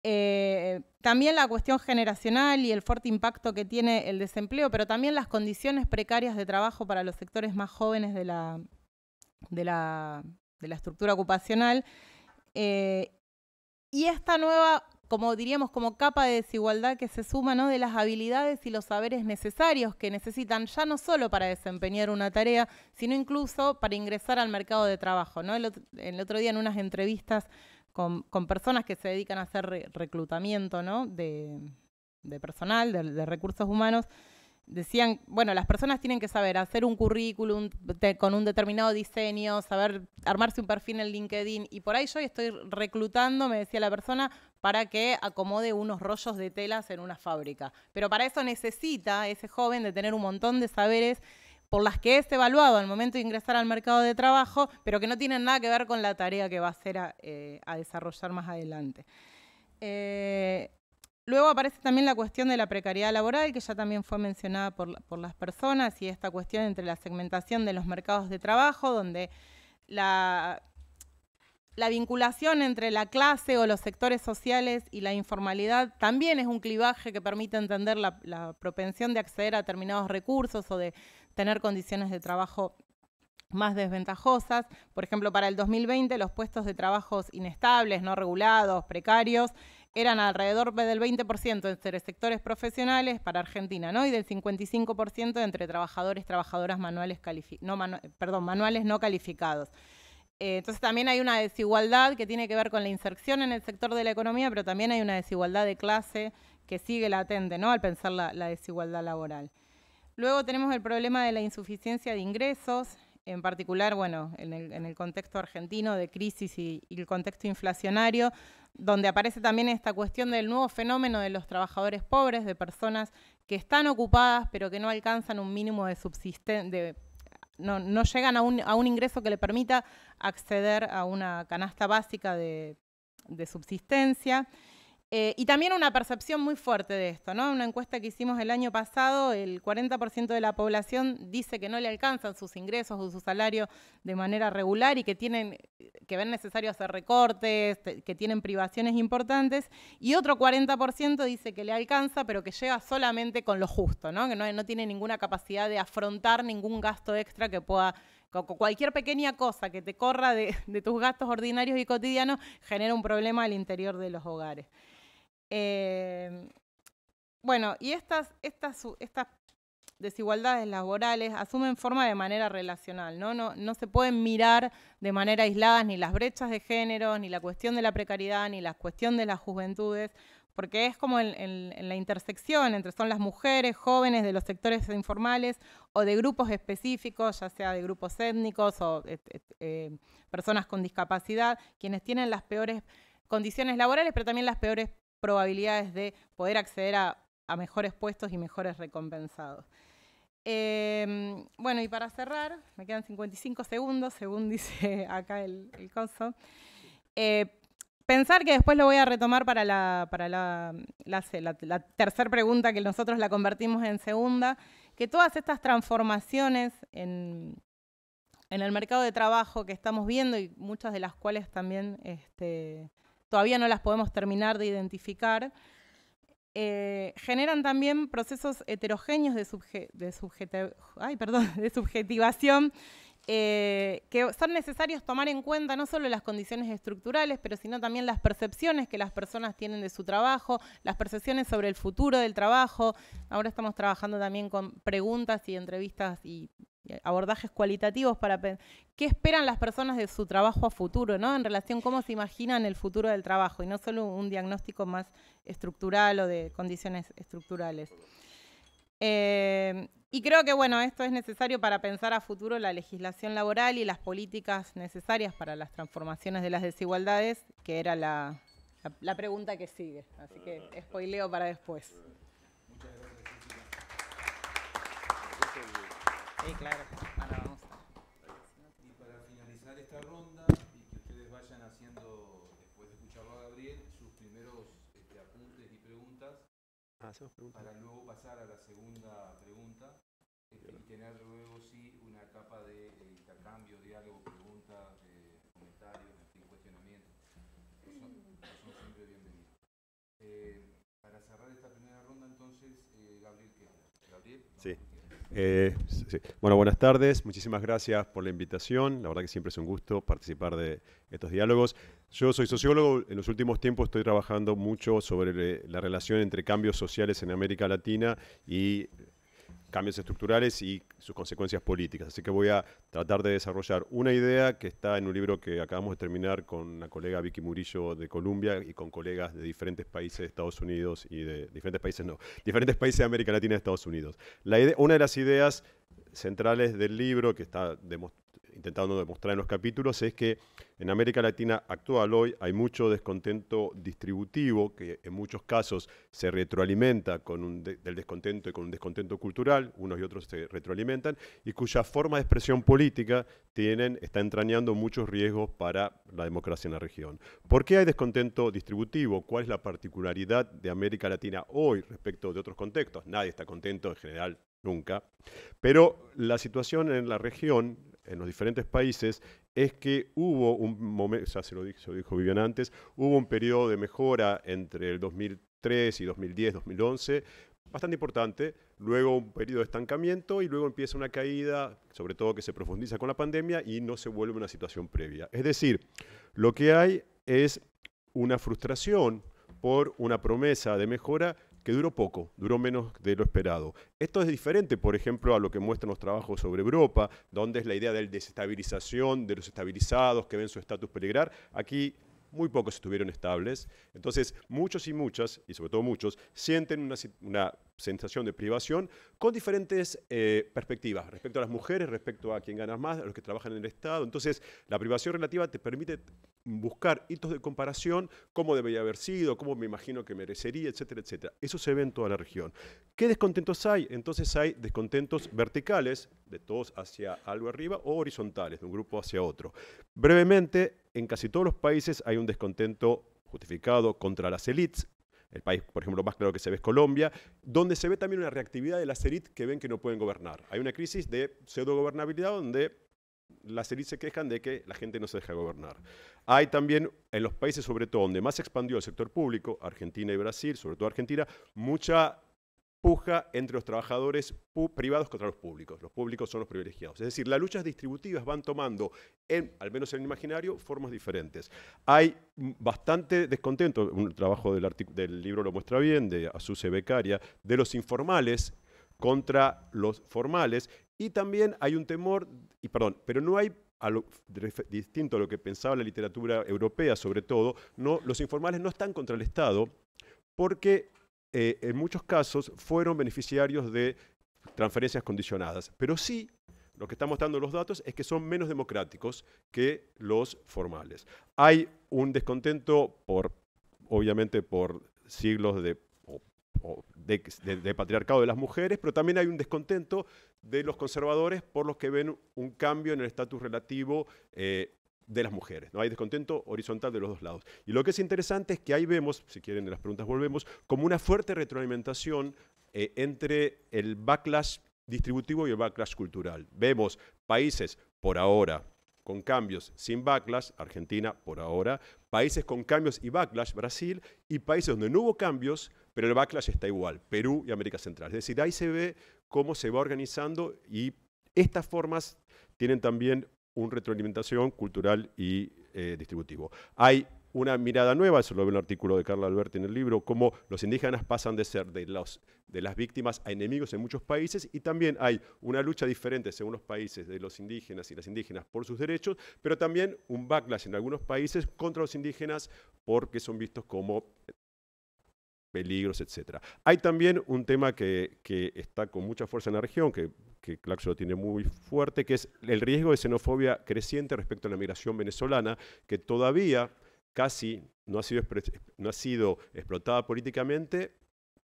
Eh, también la cuestión generacional y el fuerte impacto que tiene el desempleo, pero también las condiciones precarias de trabajo para los sectores más jóvenes de la, de de la estructura ocupacional. Eh, y esta nueva, como diríamos, como capa de desigualdad que se suma ¿no? de las habilidades y los saberes necesarios que necesitan ya no solo para desempeñar una tarea, sino incluso para ingresar al mercado de trabajo. ¿no? el otro día en unas entrevistas con, personas que se dedican a hacer reclutamiento ¿no? de, personal, de, recursos humanos, decían, bueno, las personas tienen que saber hacer un currículum con un determinado diseño, saber armarse un perfil en LinkedIn, y por ahí yo estoy reclutando, me decía la persona, para que acomode unos rollos de telas en una fábrica. Pero para eso necesita ese joven de tener un montón de saberes por las que es evaluado al momento de ingresar al mercado de trabajo, pero que no tienen nada que ver con la tarea que va a hacer a, eh, desarrollar más adelante. Eh, luego aparece también la cuestión de la precariedad laboral, que ya también fue mencionada por, las personas, y esta cuestión entre la segmentación de los mercados de trabajo, donde la vinculación entre la clase o los sectores sociales y la informalidad también es un clivaje que permite entender la propensión de acceder a determinados recursos o de tener condiciones de trabajo más desventajosas. Por ejemplo, para el 2020 los puestos de trabajos inestables, no regulados, precarios, eran alrededor del 20% entre sectores profesionales para Argentina, ¿no? Y del 55% entre trabajadores, trabajadoras manuales, no, perdón, manuales no calificados. Eh, entonces también hay una desigualdad que tiene que ver con la inserción en el sector de la economía, pero también hay una desigualdad de clase que sigue latente, ¿no? Al pensar la desigualdad laboral. Luego tenemos el problema de la insuficiencia de ingresos, en particular, bueno, en el, contexto argentino de crisis y, el contexto inflacionario, donde aparece también esta cuestión del nuevo fenómeno de los trabajadores pobres, de personas que están ocupadas pero que no alcanzan un mínimo de subsistencia, no, llegan a un, ingreso que le permita acceder a una canasta básica de subsistencia. Eh, y también una percepción muy fuerte de esto, ¿no? Una encuesta que hicimos el año pasado, el 40% de la población dice que no le alcanzan sus ingresos o su salario de manera regular y que tienen que ven necesario hacer recortes, que tienen privaciones importantes, y otro 40% dice que le alcanza, pero que llega solamente con lo justo, ¿no? Que no, tiene ninguna capacidad de afrontar ningún gasto extra que pueda cualquier pequeña cosa que te corra de tus gastos ordinarios y cotidianos genera un problema al interior de los hogares. Em, bueno, y estas, desigualdades laborales asumen forma de manera relacional, ¿no? ¿no? se pueden mirar de manera aislada ni las brechas de género, ni la cuestión de la precariedad, ni la cuestión de las juventudes, porque es como en, la intersección entre son las mujeres jóvenes de los sectores informales o de grupos específicos, ya sea de grupos étnicos o eh, eh, eh, personas con discapacidad, quienes tienen las peores condiciones laborales, pero también las peores probabilidades de poder acceder a, mejores puestos y mejores recompensados. Em, bueno, y para cerrar, me quedan 55 segundos, según dice acá el, el coso. Eh, pensar que después lo voy a retomar para, la, para la, tercera pregunta, que nosotros la convertimos en segunda, que todas estas transformaciones en, el mercado de trabajo que estamos viendo y muchas de las cuales también este, todavía no las podemos terminar de identificar, eh, generan también procesos heterogéneos de, subjetivación eh, que son necesarios tomar en cuenta no solo las condiciones estructurales, pero sino también las percepciones que las personas tienen de su trabajo, las percepciones sobre el futuro del trabajo. Ahora estamos trabajando también con preguntas y entrevistas y eh, abordajes cualitativos para qué esperan las personas de su trabajo a futuro, ¿no? En relación cómo se imaginan el futuro del trabajo y no solo un diagnóstico más estructural o de condiciones estructurales. Eh, y creo que bueno, esto es necesario para pensar a futuro la legislación laboral y las políticas necesarias para las transformaciones de las desigualdades, que era la, la pregunta que sigue. Así que spoileo para después. Y para finalizar esta ronda y que ustedes vayan haciendo, después de escucharlo a Gabriel, sus primeros este, apuntes y ah, preguntas, para luego pasar a la segunda pregunta este, y tener luego sí una capa de intercambio, diálogo, preguntas, comentarios, cuestionamientos. Son, siempre bienvenidos. Eh, Eh, sí. Bueno, buenas tardes. Muchísimas gracias por la invitación. La verdad que siempre es un gusto participar de estos diálogos. Yo soy sociólogo. En los últimos tiempos estoy trabajando mucho sobre eh, la relación entre cambios sociales en América Latina y cambios estructurales y sus consecuencias políticas. Así que voy a tratar de desarrollar una idea que está en un libro que acabamos de terminar con la colega Vicky Murillo de Colombia y con colegas de diferentes países de Estados Unidos y de diferentes países, no, diferentes países de América Latina y de Estados Unidos. La una de las ideas centrales del libro que está demostrando intentando demostrar en los capítulos es que en América Latina actual hoy hay mucho descontento distributivo que en muchos casos se retroalimenta con un del descontento y con un descontento cultural, unos y otros se retroalimentan y cuya forma de expresión política tienen está entrañando muchos riesgos para la democracia en la región. ¿Por qué hay descontento distributivo? ¿Cuál es la particularidad de América Latina hoy respecto de otros contextos? Nadie está contento en general nunca, pero la situación en la región en los diferentes países es que hubo un momento, ya se lo, se lo dijo Vivian antes, hubo un periodo de mejora entre el 2003 y 2010, 2011, bastante importante, luego un periodo de estancamiento y luego empieza una caída, sobre todo que se profundiza con la pandemia y no se vuelve una situación previa. Es decir, lo que hay es una frustración por una promesa de mejora que duró poco, duró menos de lo esperado. Esto es diferente, por ejemplo, a lo que muestran los trabajos sobre Europa, donde es la idea de la desestabilización de los estabilizados que ven su estatus peligrar. Aquí muy pocos estuvieron estables. Entonces, muchos y muchas, y sobre todo muchos, sienten una, sensación de privación con diferentes eh, perspectivas respecto a las mujeres, respecto a quien gana más, a los que trabajan en el Estado. Entonces, la privación relativa te permite buscar hitos de comparación, cómo debería haber sido, cómo me imagino que merecería, etcétera, etcétera. Eso se ve en toda la región. ¿Qué descontentos hay? Entonces hay descontentos verticales, de todos hacia algo arriba, o horizontales, de un grupo hacia otro. Brevemente, en casi todos los países hay un descontento justificado contra las élites, el país, por ejemplo, más claro que se ve es Colombia, donde se ve también una reactividad de las élites que ven que no pueden gobernar. Hay una crisis de pseudo gobernabilidad donde las élites se quejan de que la gente no se deja gobernar. Hay también en los países, sobre todo donde más se expandió el sector público, Argentina y Brasil, sobre todo Argentina, mucha puja entre los trabajadores privados contra los públicos. Los públicos son los privilegiados. Es decir, las luchas distributivas van tomando, en, al menos en el imaginario, formas diferentes. Hay bastante descontento, un trabajo del, del libro lo muestra bien, de azuce Becaria, de los informales contra los formales y también hay un temor y perdón, pero no hay distinto a lo que pensaba la literatura europea, sobre todo, los informales no están contra el Estado porque eh, en muchos casos fueron beneficiarios de transferencias condicionadas. Pero sí, lo que estamos dando los datos es que son menos democráticos que los formales. Hay un descontento por, obviamente, por siglos de de, de, patriarcado de las mujeres, pero también hay un descontento de los conservadores por los que ven un cambio en el estatus relativo eh, de las mujeres. ¿no? Hay descontento horizontal de los dos lados. Y lo que es interesante es que ahí vemos, si quieren en las preguntas volvemos, como una fuerte retroalimentación eh, entre el backlash distributivo y el backlash cultural. Vemos países por ahora con cambios sin backlash, Argentina por ahora, países con cambios y backlash, Brasil, y países donde no hubo cambios, pero el backlash está igual, Perú y América Central. Es decir, ahí se ve cómo se va organizando y estas formas tienen también un retroalimentación cultural y eh, distributivo. Hay una mirada nueva, eso lo ve en el artículo de Carla Alberti en el libro, cómo los indígenas pasan de ser de, los, de las víctimas a enemigos en muchos países y también hay una lucha diferente según los países de los indígenas y las indígenas por sus derechos, pero también un backlash en algunos países contra los indígenas porque son vistos como peligros, etcétera. Hay también un tema que, está con mucha fuerza en la región, que, que Claxo lo tiene muy fuerte, que es el riesgo de xenofobia creciente respecto a la migración venezolana, que todavía casi no ha sido, no ha sido explotada políticamente,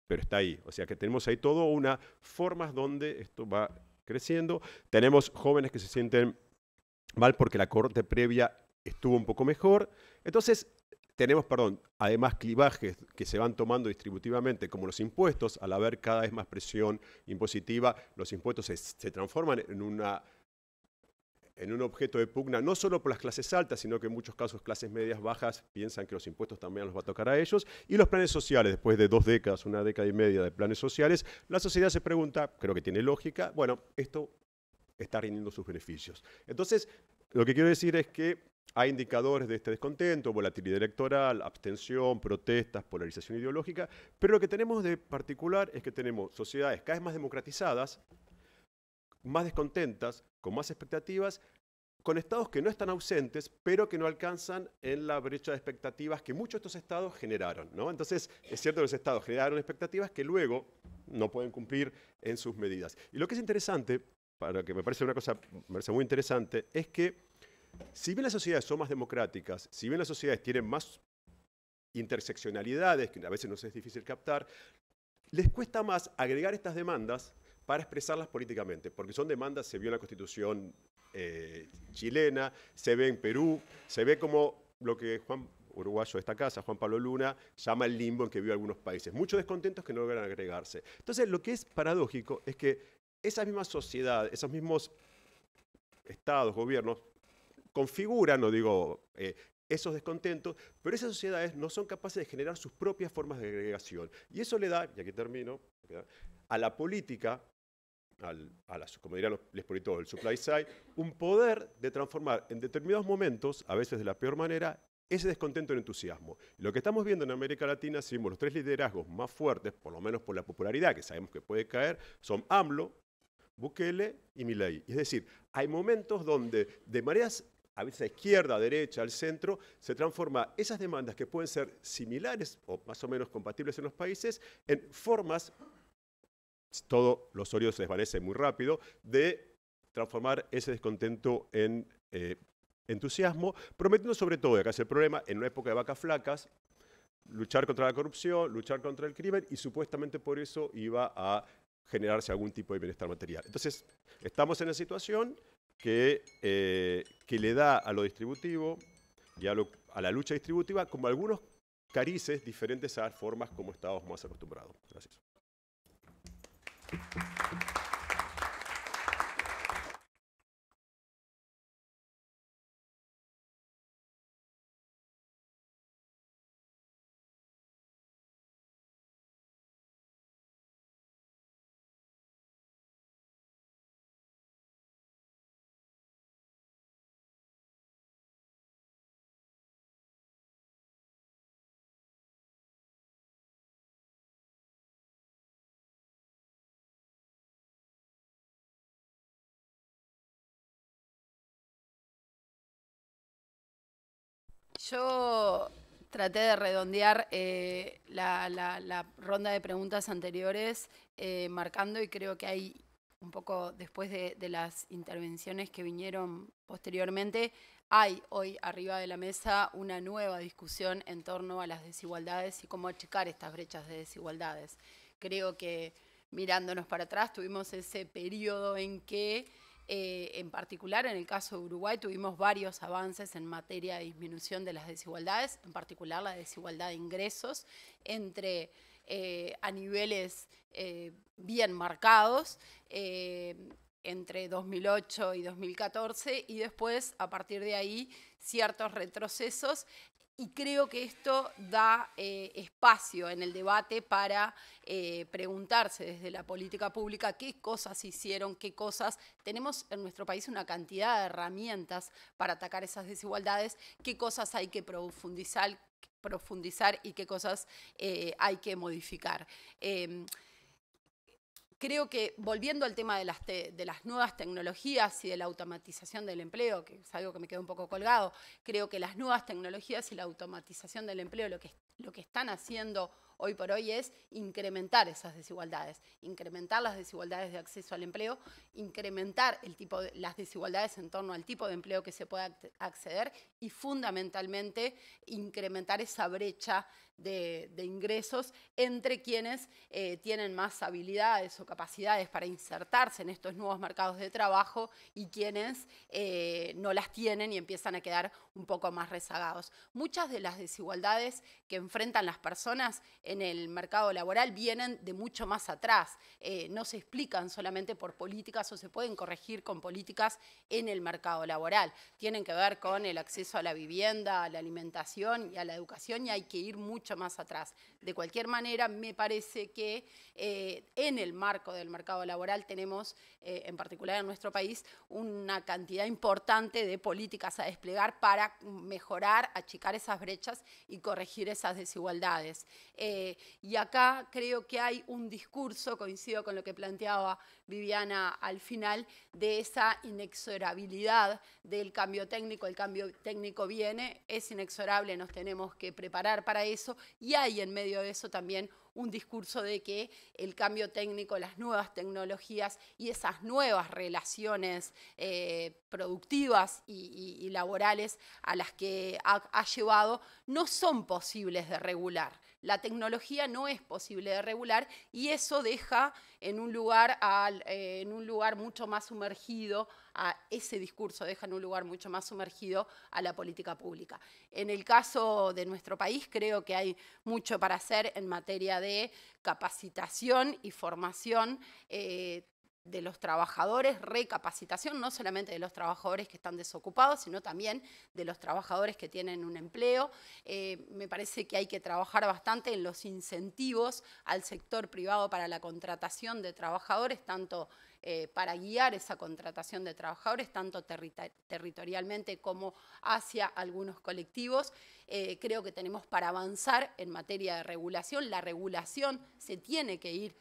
pero está ahí. O sea que tenemos ahí todo una formas donde esto va creciendo. Tenemos jóvenes que se sienten mal porque la corte previa estuvo un poco mejor. Entonces, tenemos, perdón, además clivajes que se van tomando distributivamente, como los impuestos, al haber cada vez más presión impositiva, los impuestos se, transforman en una en un objeto de pugna, no solo por las clases altas, sino que en muchos casos clases medias bajas piensan que los impuestos también los va a tocar a ellos. Y los planes sociales, después de dos décadas, una década y media de planes sociales, la sociedad se pregunta, creo que tiene lógica, bueno, esto está rindiendo sus beneficios. Entonces, lo que quiero decir es que hay indicadores de este descontento, volatilidad electoral, abstención, protestas, polarización ideológica, pero lo que tenemos de particular es que tenemos sociedades cada vez más democratizadas, más descontentas, con más expectativas, con estados que no están ausentes, pero que no alcanzan en la brecha de expectativas que muchos de estos estados generaron. Entonces, es cierto que los estados generaron expectativas que luego no pueden cumplir en sus medidas. Y lo que es interesante, para que me parece una cosa me parece muy interesante, es que si bien las sociedades son más democráticas, si bien las sociedades tienen más interseccionalidades, que a veces nos es difícil captar, les cuesta más agregar estas demandas para expresarlas políticamente, porque son demandas, se vio en la Constitución eh, chilena, se ve en Perú, se ve como lo que Juan uruguayo de esta casa, Juan Pablo Luna, llama el limbo en que vive algunos países. Muchos descontentos que no logran agregarse. Entonces, lo que es paradójico es que esa misma sociedad, esos mismos estados, gobiernos, configuran, no digo eh, esos descontentos, pero esas sociedades no son capaces de generar sus propias formas de agregación. Y eso le da, y aquí termino, a la política, a como dirían los, políticos el supply side, un poder de transformar en determinados momentos, a veces de la peor manera, ese descontento en entusiasmo. Lo que estamos viendo en América Latina, si los tres liderazgos más fuertes, por lo menos por la popularidad que sabemos que puede caer, son AMLO, Bukele y Milei. Es decir, hay momentos donde de manera a veces a izquierda, a derecha, al centro, se transforma esas demandas que pueden ser similares o más o menos compatibles en los países en formas, todo los oríos se desvanece muy rápido, de transformar ese descontento en eh, entusiasmo, prometiendo sobre todo, y acá es el problema, en una época de vacas flacas, luchar contra la corrupción, luchar contra el crimen y supuestamente por eso iba a generarse algún tipo de bienestar material. Entonces, estamos en la situación eh, que, le da a lo distributivo y a, la lucha distributiva como algunos carices diferentes a las formas como estamos más acostumbrados. Gracias. yo traté de redondear eh, la, ronda de preguntas anteriores, eh, marcando y creo que hay un poco después de, de, las intervenciones que vinieron posteriormente, hay hoy arriba de la mesa una nueva discusión en torno a las desigualdades y cómo achicar estas brechas de desigualdades. Creo que mirándonos para atrás tuvimos ese periodo en que eh, en particular, en el caso de Uruguay, tuvimos varios avances en materia de disminución de las desigualdades, en particular la desigualdad de ingresos entre eh, a niveles eh, bien marcados entre 2008 y 2014 y después, a partir de ahí, ciertos retrocesos y creo que esto da eh, espacio en el debate para eh, preguntarse desde la política pública qué cosas hicieron, qué cosas. Tenemos en nuestro país una cantidad de herramientas para atacar esas desigualdades, qué cosas hay que profundizar, profundizar y qué cosas eh, hay que modificar. Em, Creo que, volviendo al tema de las, de las nuevas tecnologías y de la automatización del empleo, que es algo que me quedó un poco colgado, creo que las nuevas tecnologías y la automatización del empleo lo que lo que están haciendo hoy por hoy es incrementar esas desigualdades, incrementar las desigualdades de acceso al empleo, incrementar el tipo las desigualdades en torno al tipo de empleo que se pueda acceder y fundamentalmente incrementar esa brecha de, ingresos entre quienes eh, tienen más habilidades o capacidades para insertarse en estos nuevos mercados de trabajo y quienes eh, no las tienen y empiezan a quedar un poco más rezagados. Muchas de las desigualdades que enfrentan las personas en el mercado laboral vienen de mucho más atrás. Eh, no se explican solamente por políticas o se pueden corregir con políticas en el mercado laboral. Tienen que ver con el acceso a la vivienda, a la alimentación y a la educación y hay que ir mucho más atrás. De cualquier manera, me parece que eh, en el marco del mercado laboral tenemos, eh, en particular en nuestro país, una cantidad importante de políticas a desplegar para mejorar, achicar esas brechas y corregir esas desigualdades. Eh, y acá creo que hay un discurso, coincido con lo que planteaba Viviana al final, de esa inexorabilidad del cambio técnico. El cambio técnico viene, es inexorable, nos tenemos que preparar para eso y hay en medio de eso también un discurso de que el cambio técnico, las nuevas tecnologías y esas nuevas relaciones eh, productivas y, laborales a las que ha llevado no son posibles de regular la tecnología no es posible de regular y eso deja en un lugar, eh, en un lugar mucho más sumergido a ese discurso, deja en un lugar mucho más sumergido a la política pública. En el caso de nuestro país creo que hay mucho para hacer en materia de capacitación y formación, eh, de los trabajadores, recapacitación, no solamente de los trabajadores que están desocupados, sino también de los trabajadores que tienen un empleo. Eh, me parece que hay que trabajar bastante en los incentivos al sector privado para la contratación de trabajadores, tanto eh, para guiar esa contratación de trabajadores, tanto territorialmente como hacia algunos colectivos. Eh, creo que tenemos para avanzar en materia de regulación. La regulación se tiene que ir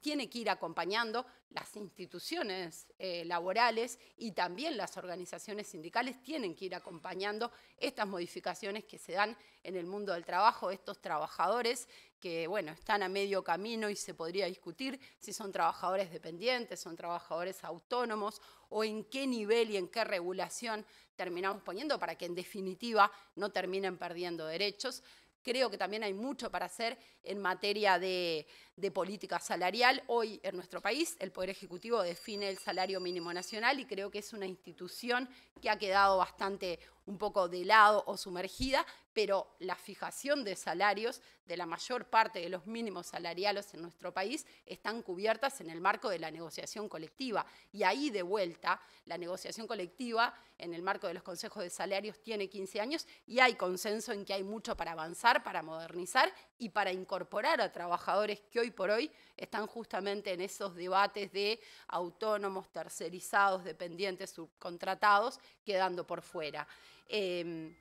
tiene que ir acompañando las instituciones eh, laborales y también las organizaciones sindicales tienen que ir acompañando estas modificaciones que se dan en el mundo del trabajo, estos trabajadores que, bueno, están a medio camino y se podría discutir si son trabajadores dependientes, son trabajadores autónomos o en qué nivel y en qué regulación terminamos poniendo para que en definitiva no terminen perdiendo derechos. Creo que también hay mucho para hacer en materia de, política salarial. Hoy en nuestro país el Poder Ejecutivo define el salario mínimo nacional y creo que es una institución que ha quedado bastante un poco de lado o sumergida, pero la fijación de salarios de la mayor parte de los mínimos salariales en nuestro país están cubiertas en el marco de la negociación colectiva. Y ahí de vuelta, la negociación colectiva en el marco de los consejos de salarios tiene 15 años y hay consenso en que hay mucho para avanzar, para modernizar y para incorporar a trabajadores que hoy por hoy están justamente en esos debates de autónomos, tercerizados, dependientes, subcontratados, quedando por fuera. Em,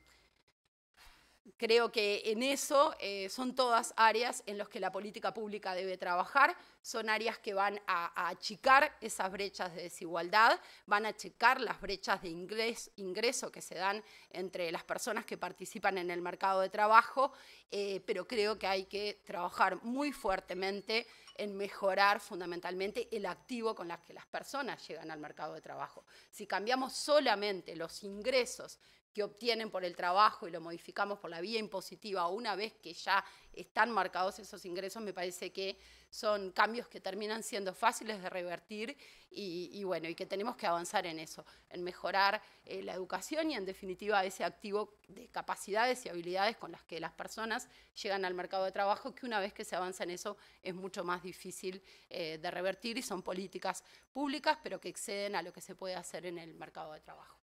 creo que en eso eh, son todas áreas en las que la política pública debe trabajar, son áreas que van a, achicar esas brechas de desigualdad, van a achicar las brechas de ingreso que se dan entre las personas que participan en el mercado de trabajo, eh, pero creo que hay que trabajar muy fuertemente en mejorar fundamentalmente el activo con el que las personas llegan al mercado de trabajo. Si cambiamos solamente los ingresos que obtienen por el trabajo y lo modificamos por la vía impositiva una vez que ya están marcados esos ingresos, me parece que son cambios que terminan siendo fáciles de revertir y, bueno, y que tenemos que avanzar en eso, en mejorar eh, la educación y en definitiva ese activo de capacidades y habilidades con las que las personas llegan al mercado de trabajo, que una vez que se avanza en eso es mucho más difícil eh, de revertir y son políticas públicas, pero que exceden a lo que se puede hacer en el mercado de trabajo.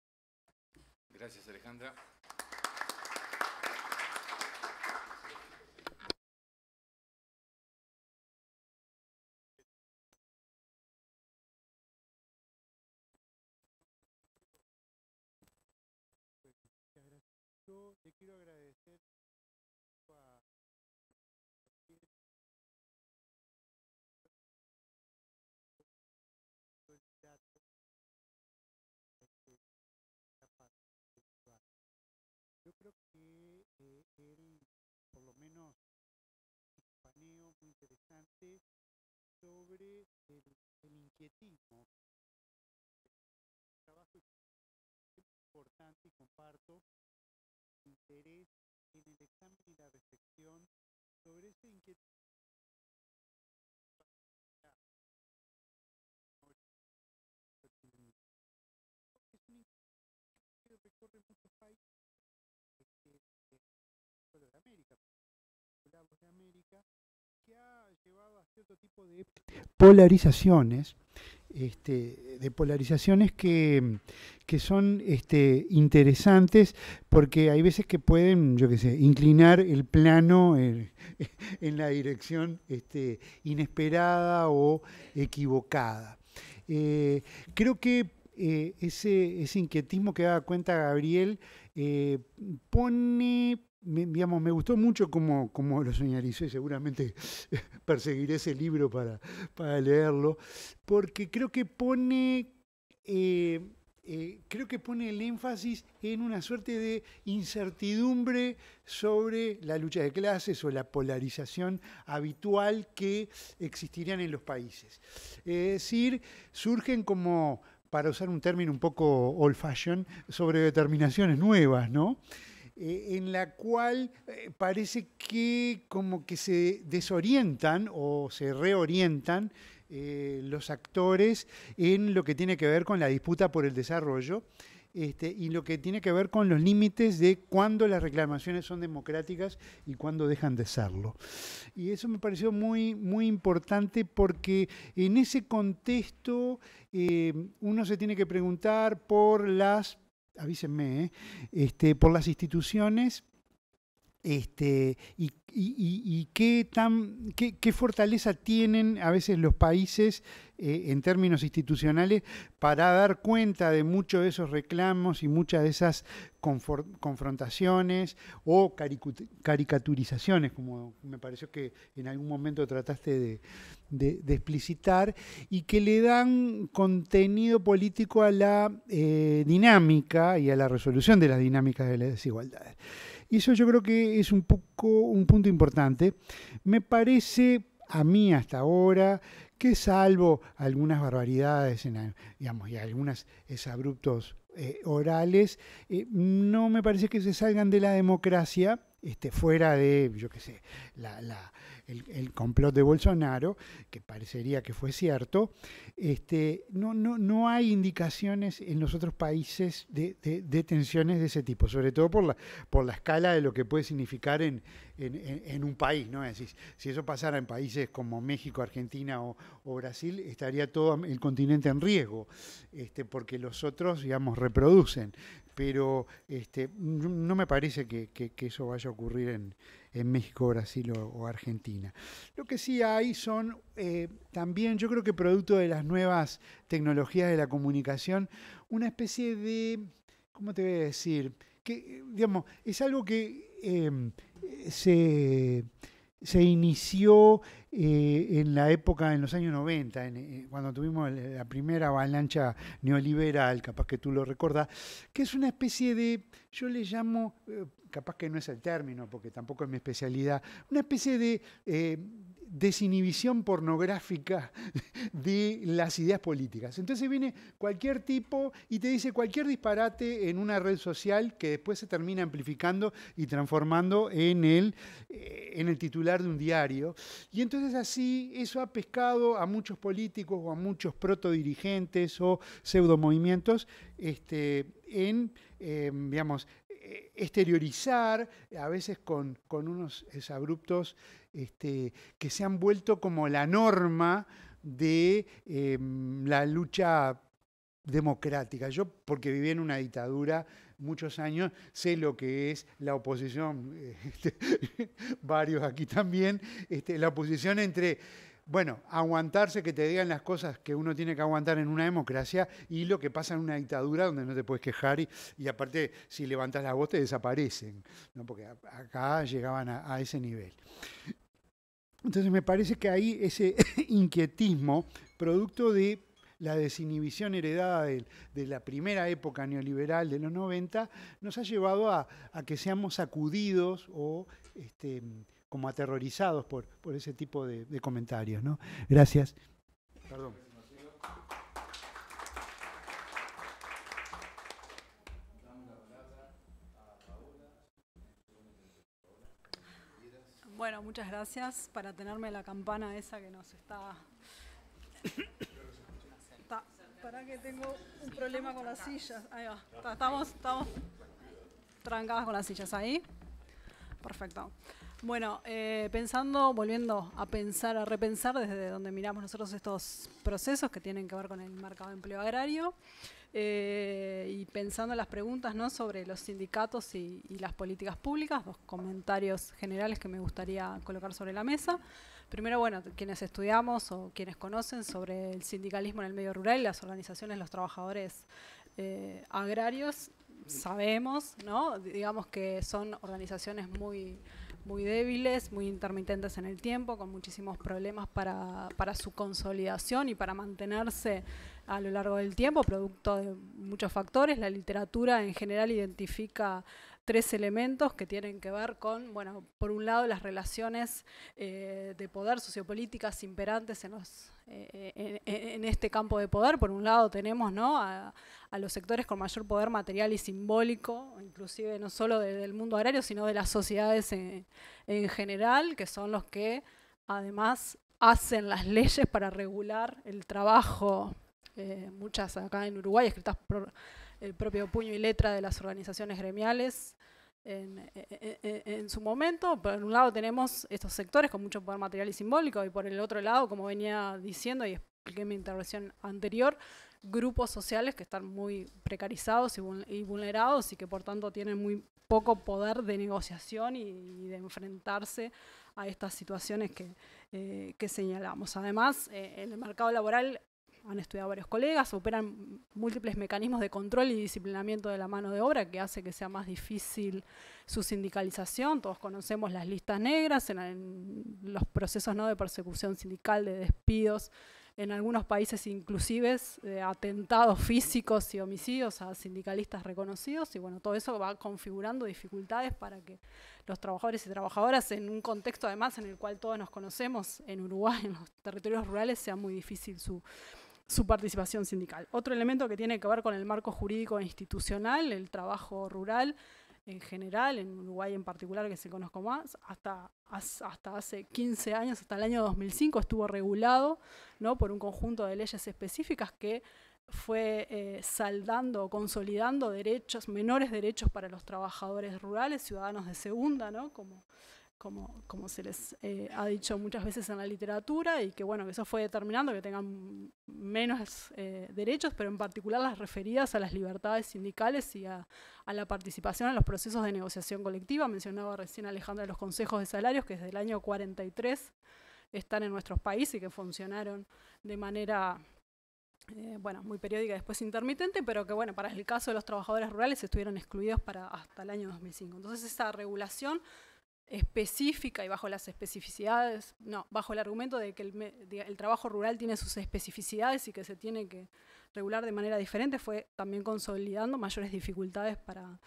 Gracias, Alejandra. Yo te quiero agradecer por lo menos, un paneo muy interesante sobre el, inquietismo. trabajo es importante y comparto interés en el examen y la reflexión sobre ese inquietismo de polarizaciones, este, de polarizaciones que, son este, interesantes porque hay veces que pueden, yo qué sé, inclinar el plano en, la dirección este, inesperada o equivocada. Eh, creo que eh, ese, inquietismo que da cuenta Gabriel eh, pone me, me gustó mucho como, como lo señalicé, seguramente perseguiré ese libro para, para leerlo, porque creo que pone... Eh, eh, creo que pone el énfasis en una suerte de incertidumbre sobre la lucha de clases o la polarización habitual que existirían en los países. Es decir, surgen como, para usar un término un poco old fashion, sobre determinaciones nuevas, ¿no? Eh, en la cual eh, parece que como que se desorientan o se reorientan eh, los actores en lo que tiene que ver con la disputa por el desarrollo. Este, y lo que tiene que ver con los límites de cuándo las reclamaciones son democráticas y cuándo dejan de serlo. Y eso me pareció muy, muy importante porque en ese contexto uno se tiene que preguntar por las avísenme, ¿eh? este, por las instituciones este, y, qué, fortaleza tienen a veces los países eh, en términos institucionales para dar cuenta de muchos de esos reclamos y muchas de esas confrontaciones o caricaturizaciones, como me pareció que en algún momento trataste de, explicitar, y que le dan contenido político a la eh, dinámica y a la resolución de las dinámicas de las desigualdades. Y eso yo creo que es un poco un punto importante. Me parece a mí hasta ahora que salvo algunas barbaridades en, digamos, y algunos abruptos eh, orales, eh, no me parece que se salgan de la democracia, este, fuera de, yo qué sé, la el, complot de Bolsonaro, que parecería que fue cierto, este, no, no, no hay indicaciones en los otros países de, de, tensiones de ese tipo, sobre todo por la, por la escala de lo que puede significar en, un país. ¿no? si eso pasara en países como México, Argentina o, Brasil, estaría todo el continente en riesgo, este, porque los otros, digamos, reproducen. Pero este, no me parece que eso vaya a ocurrir en, en México, Brasil o, Argentina. Lo que sí hay son eh, también, yo creo que producto de las nuevas tecnologías de la comunicación, una especie de, ¿cómo te voy a decir? Que, digamos, es algo que eh, se, se inició eh, en la época, en los años 90, eh, cuando tuvimos la primera avalancha neoliberal, capaz que tú lo recordas, que es una especie de, yo le llamo, eh, capaz que no es el término, porque tampoco es mi especialidad, una especie de desinhibición pornográfica de las ideas políticas. Entonces viene cualquier tipo y te dice cualquier disparate en una red social que después se termina amplificando y transformando en el, eh, en el titular de un diario. Y entonces así eso ha pescado a muchos políticos o a muchos protodirigentes o pseudomovimientos este, en, em, digamos, e-, exteriorizar, a veces con, con unos eh, abruptos este, que se han vuelto como la norma de em, la lucha democrática. Yo, porque viví en una dictadura muchos años, sé lo que es la oposición, eh, este, varios aquí también, este, la oposición entre, bueno, aguantarse que te digan las cosas que uno tiene que aguantar en una democracia y lo que pasa en una dictadura donde no te puedes quejar y, aparte si levantas la voz te desaparecen, ¿no? porque acá llegaban a ese nivel. Entonces me parece que ahí ese inquietismo, producto de la desinhibición heredada de, la primera época neoliberal de los 90, nos ha llevado a, que seamos sacudidos o este, como aterrorizados por, ese tipo de, comentarios. ¿no? Gracias. Perdón. Bueno, muchas gracias para tenerme la campana esa que nos está... para que tengo un problema con las sillas. Ahí va. estamos, estamos trancadas con las sillas ahí. Perfecto. Bueno, eh, pensando, volviendo a pensar, a repensar desde donde miramos nosotros estos procesos que tienen que ver con el mercado de empleo agrario. Eh, y pensando en las preguntas ¿no? sobre los sindicatos y, las políticas públicas, dos comentarios generales que me gustaría colocar sobre la mesa. Primero, bueno, quienes estudiamos o quienes conocen sobre el sindicalismo en el medio rural y las organizaciones, los trabajadores eh, agrarios, sabemos, ¿no? digamos que son organizaciones muy muy débiles, muy intermitentes en el tiempo, con muchísimos problemas para, para su consolidación y para mantenerse a lo largo del tiempo, producto de muchos factores. La literatura en general identifica tres elementos que tienen que ver con, bueno, por un lado las relaciones eh, de poder sociopolíticas imperantes eh, en, este campo de poder. Por un lado tenemos a, los sectores con mayor poder material y simbólico, inclusive no solo del mundo agrario, sino de las sociedades en general, que son los que además hacen las leyes para regular el trabajo eh, muchas acá en Uruguay, escritas por el propio puño y letra de las organizaciones gremiales. Eh, eh, en, su momento. Por un lado tenemos estos sectores con mucho poder material y simbólico y por el otro lado, como venía diciendo y expliqué en mi intervención anterior, grupos sociales que están muy precarizados y, vulnerados y que por tanto tienen muy poco poder de negociación y, de enfrentarse a estas situaciones que, que señalamos. Además, en el mercado laboral han estudiado varios colegas, operan múltiples mecanismos de control y disciplinamiento de la mano de obra que hace que sea más difícil su sindicalización. Todos conocemos las listas negras en, los procesos ¿no? de persecución sindical, de despidos, en algunos países inclusive de eh, atentados físicos y homicidios a sindicalistas reconocidos y bueno, todo eso va configurando dificultades para que los trabajadores y trabajadoras en un contexto además en el cual todos nos conocemos en Uruguay, en los territorios rurales, sea muy difícil su su participación sindical. Otro elemento que tiene que ver con el marco jurídico e institucional, el trabajo rural en general, en Uruguay en particular, que se conozco más, hasta, hasta hace 15 años, hasta el año 2005, estuvo regulado ¿no? por un conjunto de leyes específicas que fue eh, saldando consolidando derechos, menores derechos para los trabajadores rurales, ciudadanos de segunda, ¿no? como como, como se les eh, ha dicho muchas veces en la literatura, y que bueno, que eso fue determinando que tengan menos eh, derechos, pero en particular las referidas a las libertades sindicales y a, la participación en los procesos de negociación colectiva. Mencionaba recién Alejandra los consejos de salarios, que desde el año 43 están en nuestros países y que funcionaron de manera eh, bueno, muy periódica, después intermitente, pero que bueno, para el caso de los trabajadores rurales estuvieron excluidos para hasta el año 2005. Entonces esa regulación específica y bajo las especificidades, no, bajo el argumento de que el, trabajo rural tiene sus especificidades y que se tiene que regular de manera diferente, fue también consolidando mayores dificultades para,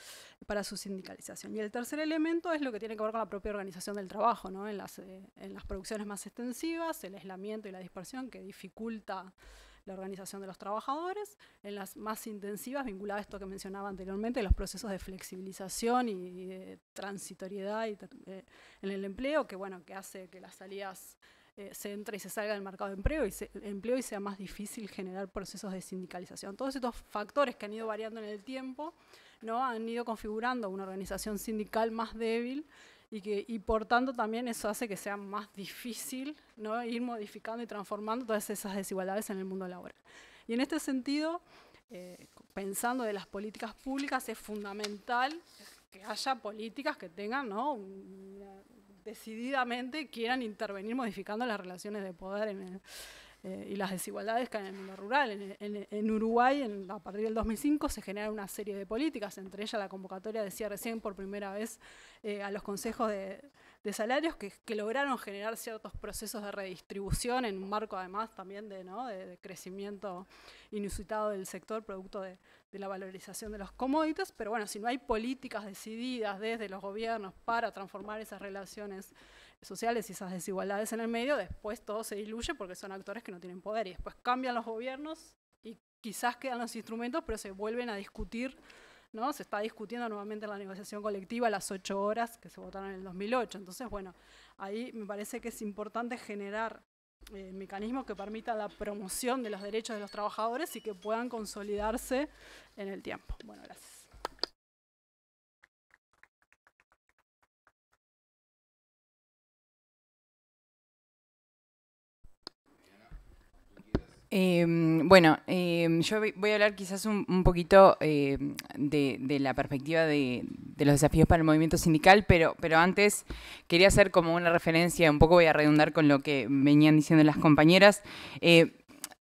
para su sindicalización. Y el tercer elemento es lo que tiene que ver con la propia organización del trabajo, ¿no? en, las, eh, en las producciones más extensivas, el aislamiento y la dispersión que dificulta la organización de los trabajadores, en las más intensivas, vinculada a esto que mencionaba anteriormente, los procesos de flexibilización y, transitoriedad eh, en el empleo, que bueno, que hace que las salidas eh, se entre y se salga del mercado de empleo y, empleo y sea más difícil generar procesos de sindicalización. Todos estos factores que han ido variando en el tiempo ¿no? han ido configurando una organización sindical más débil y, que, por tanto también eso hace que sea más difícil ¿no? ir modificando y transformando todas esas desigualdades en el mundo laboral. Y en este sentido, eh, pensando de las políticas públicas, es fundamental que haya políticas que tengan, ¿no? decididamente quieran intervenir modificando las relaciones de poder en el, eh, y las desigualdades hay en lo rural. En, Uruguay, a partir del 2005, se genera una serie de políticas, entre ellas la convocatoria, decía recién, por primera vez eh, a los consejos de, salarios que, lograron generar ciertos procesos de redistribución en un marco además también de, crecimiento inusitado del sector, producto de, de, la valorización de los commodities, pero bueno, si no hay políticas decididas desde los gobiernos para transformar esas relaciones sociales y esas desigualdades en el medio, después todo se diluye porque son actores que no tienen poder y después cambian los gobiernos y quizás quedan los instrumentos, pero se vuelven a discutir, ¿no? Se está discutiendo nuevamente la negociación colectiva, las ocho horas que se votaron en el 2008. Entonces, bueno, ahí me parece que es importante generar eh, mecanismos que permitan la promoción de los derechos de los trabajadores y que puedan consolidarse en el tiempo. Bueno, gracias. Eh, bueno, em, yo voy a hablar quizás un, poquito em, de, la perspectiva de, los desafíos para el movimiento sindical, pero, pero antes quería hacer como una referencia, un poco voy a redundar con lo que venían diciendo las compañeras. Eh,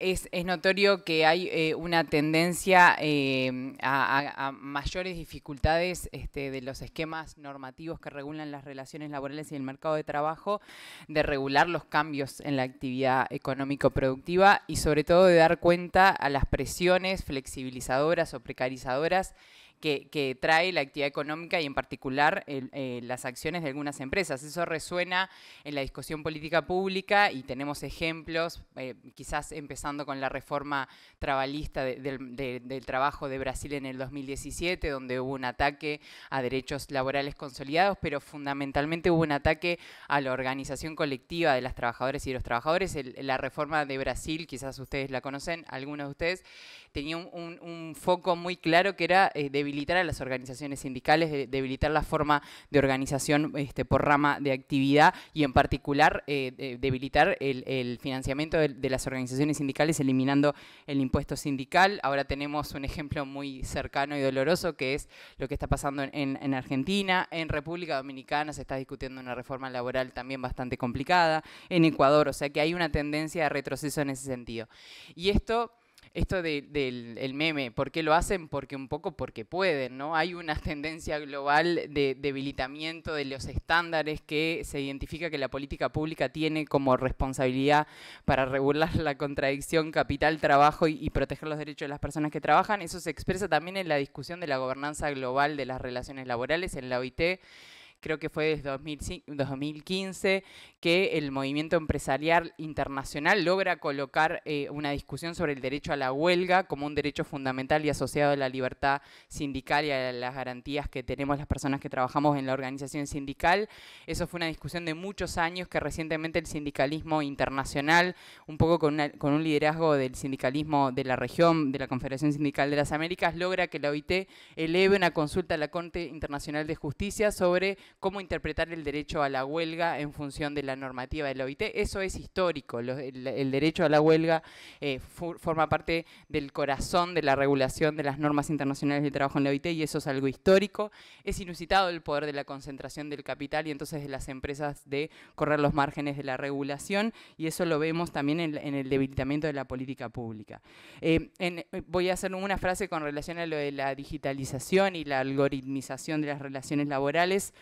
es, notorio que hay eh, una tendencia eh, a, mayores dificultades este, de los esquemas normativos que regulan las relaciones laborales y el mercado de trabajo, de regular los cambios en la actividad económico-productiva y sobre todo de dar cuenta a las presiones flexibilizadoras o precarizadoras que, trae la actividad económica y en particular eh, las acciones de algunas empresas. Eso resuena en la discusión política pública y tenemos ejemplos, eh, quizás empezando con la reforma trabalista del trabajo de Brasil en el 2017, donde hubo un ataque a derechos laborales consolidados, pero fundamentalmente hubo un ataque a la organización colectiva de las trabajadoras y los trabajadores. la reforma de Brasil, quizás ustedes la conocen, algunos de ustedes, tenía un, foco muy claro que era eh, de debilitar a las organizaciones sindicales, debilitar la forma de organización este, por rama de actividad y en particular eh, debilitar el, financiamiento de, las organizaciones sindicales eliminando el impuesto sindical. Ahora tenemos un ejemplo muy cercano y doloroso que es lo que está pasando en, en Argentina, en República Dominicana se está discutiendo una reforma laboral también bastante complicada, en Ecuador, o sea que hay una tendencia de retroceso en ese sentido. Y esto esto del meme, ¿por qué lo hacen? Porque un poco porque pueden, ¿no? Hay una tendencia global de debilitamiento de los estándares que se identifica que la política pública tiene como responsabilidad para regular la contradicción capital-trabajo y, y proteger los derechos de las personas que trabajan. Eso se expresa también en la discusión de la gobernanza global de las relaciones laborales en la OIT creo que fue desde 2015, que el movimiento empresarial internacional logra colocar eh, una discusión sobre el derecho a la huelga como un derecho fundamental y asociado a la libertad sindical y a las garantías que tenemos las personas que trabajamos en la organización sindical. Eso fue una discusión de muchos años que recientemente el sindicalismo internacional, un poco con un liderazgo del sindicalismo de la región, de la Confederación Sindical de las Américas, logra que la OIT eleve una consulta a la Corte Internacional de Justicia sobre cómo interpretar el derecho a la huelga en función de la normativa de la OIT. Eso es histórico. el, derecho a la huelga eh, forma parte del corazón de la regulación de las normas internacionales de trabajo en la OIT y eso es algo histórico. Es inusitado el poder de la concentración del capital y entonces de las empresas de correr los márgenes de la regulación y eso lo vemos también en, el debilitamiento de la política pública. Eh, voy a hacer una frase con relación a lo de la digitalización y la algoritmización de las relaciones laborales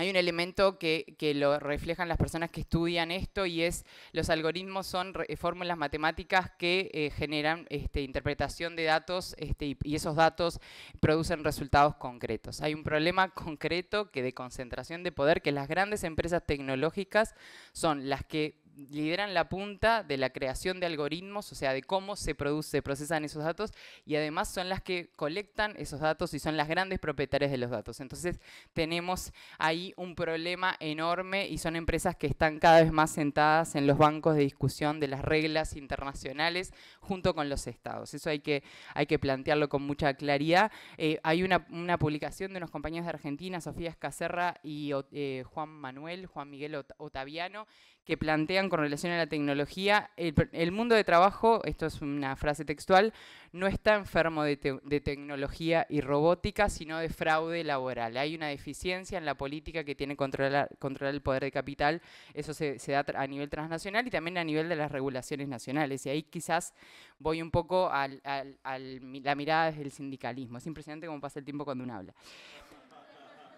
hay un elemento que, lo reflejan las personas que estudian esto y es los algoritmos son eh, fórmulas matemáticas que eh, generan este, interpretación de datos este, y, y, esos datos producen resultados concretos. Hay un problema concreto que de concentración de poder que las grandes empresas tecnológicas son las que lideran la punta de la creación de algoritmos, o sea, de cómo se produce, procesan esos datos y además son las que colectan esos datos y son las grandes propietarias de los datos. Entonces, tenemos ahí un problema enorme y son empresas que están cada vez más sentadas en los bancos de discusión de las reglas internacionales junto con los estados. Eso hay que, hay que plantearlo con mucha claridad. Eh, hay una, publicación de unos compañeros de Argentina, Sofía Escacerra y eh, Juan Manuel, Juan Miguel Otaviano, que plantean con relación a la tecnología. El, mundo de trabajo, esto es una frase textual, no está enfermo de, tecnología y robótica, sino de fraude laboral. Hay una deficiencia en la política que tiene controlar, controlar el poder de capital. Eso se, se da a nivel transnacional y también a nivel de las regulaciones nacionales. Y ahí quizás voy un poco a la mirada desde el sindicalismo. Es impresionante cómo pasa el tiempo cuando uno habla.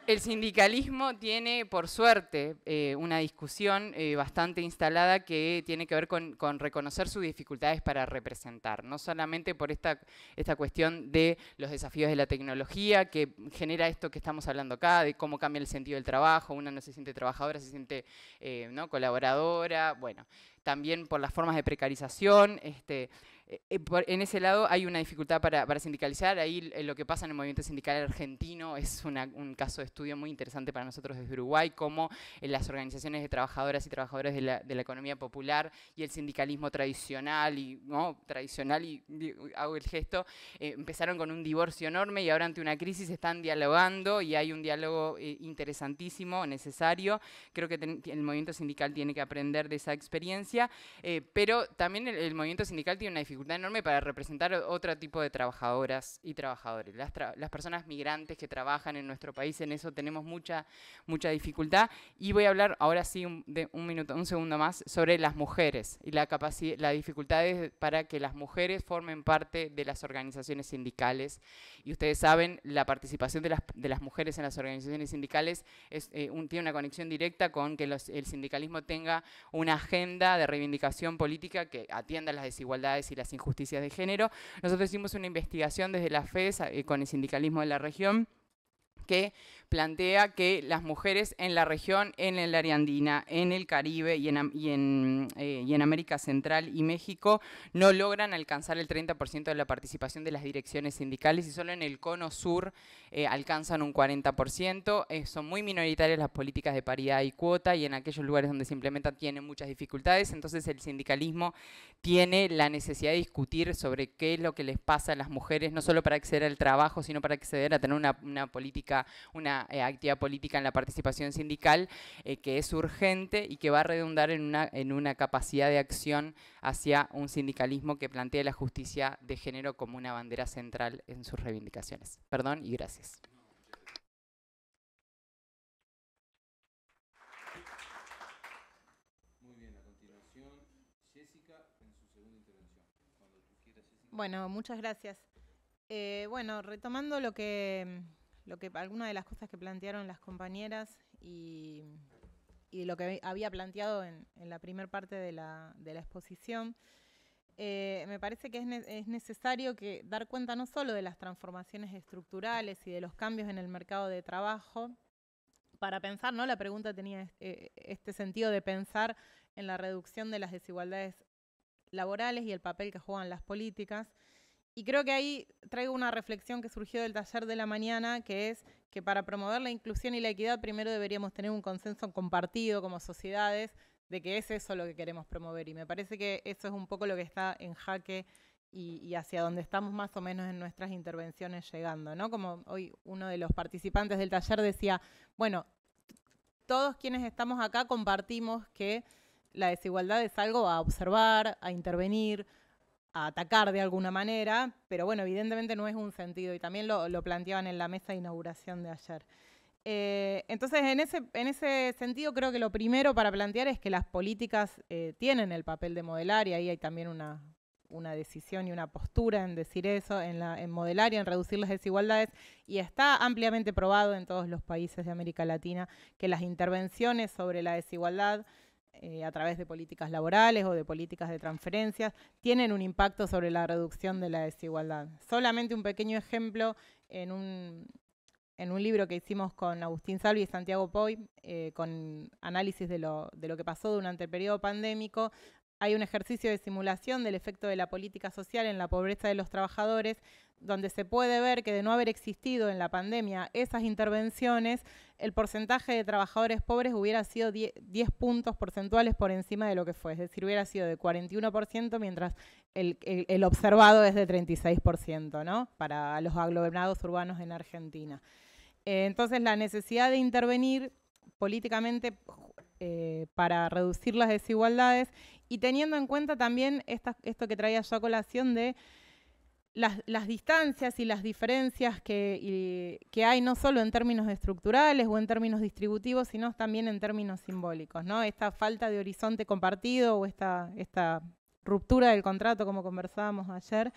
El sindicalismo tiene, por suerte, eh, una discusión eh, bastante instalada que tiene que ver con, reconocer sus dificultades para representar, no solamente por esta, esta cuestión de los desafíos de la tecnología que genera esto que estamos hablando acá, de cómo cambia el sentido del trabajo, una no se siente trabajadora, se siente eh, ¿no? colaboradora, bueno, también por las formas de precarización, este, eh, eh, en ese lado hay una dificultad para, sindicalizar. Ahí eh, lo que pasa en el movimiento sindical argentino es un caso de estudio muy interesante para nosotros desde Uruguay, cómo las organizaciones de trabajadoras y trabajadores de la, economía popular y el sindicalismo tradicional, y ¿no? tradicional y, hago el gesto, empezaron con un divorcio enorme y ahora ante una crisis están dialogando y hay un diálogo interesantísimo, necesario. Creo que el movimiento sindical tiene que aprender de esa experiencia, pero también el movimiento sindical tiene una dificultad enorme para representar otro tipo de trabajadoras y trabajadores. Las, las, personas migrantes que trabajan en nuestro país, en eso tenemos mucha, mucha dificultad. Y voy a hablar ahora sí un, de un minuto, un segundo más, sobre las mujeres y la capacidad, las dificultades para que las mujeres formen parte de las organizaciones sindicales. Y ustedes saben, la participación de las, de las mujeres en las organizaciones sindicales es, eh, tiene una conexión directa con que el sindicalismo tenga una agenda de reivindicación política que atienda las desigualdades y las injusticias de género. Nosotros hicimos una investigación desde la FES eh, con el sindicalismo de la región que plantea que las mujeres en la región, en el área andina, en el Caribe y en, eh, y en, América Central y México no logran alcanzar el 30% de la participación de las direcciones sindicales y solo en el cono sur eh, alcanzan un 40%. Eh, son muy minoritarias las políticas de paridad y cuota y en aquellos lugares donde se implementan tienen muchas dificultades. Entonces el sindicalismo tiene la necesidad de discutir sobre qué es lo que les pasa a las mujeres, no solo para acceder al trabajo, sino para acceder a tener una, una política, una eh, activa política en la participación sindical eh, que es urgente y que va a redundar en una, en una capacidad de acción hacia un sindicalismo que plantea la justicia de género como una bandera central en sus reivindicaciones. Perdón y gracias. Bueno, muchas gracias. Eh, bueno, retomando lo que lo que algunas de las cosas que plantearon las compañeras y, lo que había planteado en, la primera parte de la, exposición. Eh, me parece que es, necesario dar cuenta no solo de las transformaciones estructurales y de los cambios en el mercado de trabajo, para pensar, ¿no? La pregunta tenía eh, este sentido de pensar en la reducción de las desigualdades laborales y el papel que juegan las políticas, y creo que ahí traigo una reflexión que surgió del taller de la mañana, que es que para promover la inclusión y la equidad primero deberíamos tener un consenso compartido como sociedades de que es eso lo que queremos promover. Y me parece que eso es un poco lo que está en jaque y, hacia donde estamos más o menos en nuestras intervenciones llegando, Como hoy uno de los participantes del taller decía, bueno, todos quienes estamos acá compartimos que la desigualdad es algo a observar, a intervenir, a atacar de alguna manera, pero bueno, evidentemente no es un sentido y también lo, planteaban en la mesa de inauguración de ayer. Eh, entonces, en ese, en ese sentido, creo que lo primero para plantear es que las políticas eh, tienen el papel de modelar y ahí hay también una, decisión y una postura en decir eso, en, en modelar y en reducir las desigualdades. Y está ampliamente probado en todos los países de América Latina que las intervenciones sobre la desigualdad eh, a través de políticas laborales o de políticas de transferencias, tienen un impacto sobre la reducción de la desigualdad. Solamente un pequeño ejemplo en un, libro que hicimos con Agustín Salvi y Santiago Poy, eh, con análisis de lo, de lo que pasó durante el periodo pandémico, hay un ejercicio de simulación del efecto de la política social en la pobreza de los trabajadores, donde se puede ver que de no haber existido en la pandemia esas intervenciones, el porcentaje de trabajadores pobres hubiera sido 10, puntos porcentuales por encima de lo que fue, es decir, hubiera sido de 41%, mientras el, observado es de 36%, ¿no? Para los aglomerados urbanos en Argentina. Eh, entonces, la necesidad de intervenir políticamente eh, para reducir las desigualdades y teniendo en cuenta también esto que traía yo a colación de las, distancias y las diferencias que, hay no solo en términos estructurales o en términos distributivos, sino también en términos simbólicos, ¿no? Esta falta de horizonte compartido o esta, ruptura del contrato, como conversábamos ayer.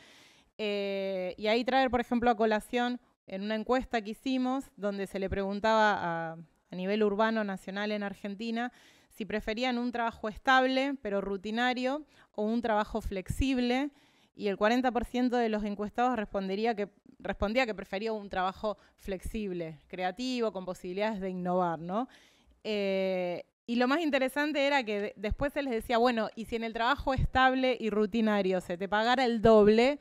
Eh, y ahí traer, por ejemplo, a colación en una encuesta que hicimos, donde se le preguntaba a nivel urbano nacional en Argentina, si preferían un trabajo estable pero rutinario o un trabajo flexible y el 40% de los encuestados respondería que, respondía que prefería un trabajo flexible, creativo, con posibilidades de innovar, ¿no? Eh, y lo más interesante era que después se les decía, bueno, y si en el trabajo estable y rutinario se te pagara el doble,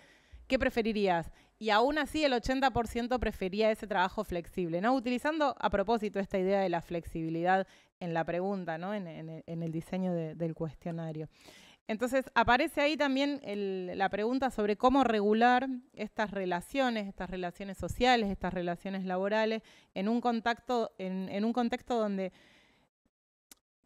¿qué preferirías? Y aún así el 80% prefería ese trabajo flexible, ¿no? Utilizando a propósito esta idea de la flexibilidad en la pregunta, ¿no? en, el diseño del cuestionario. Entonces aparece ahí también la pregunta sobre cómo regular estas relaciones, estas relaciones sociales, estas relaciones laborales, en un, contacto, en, un contexto donde,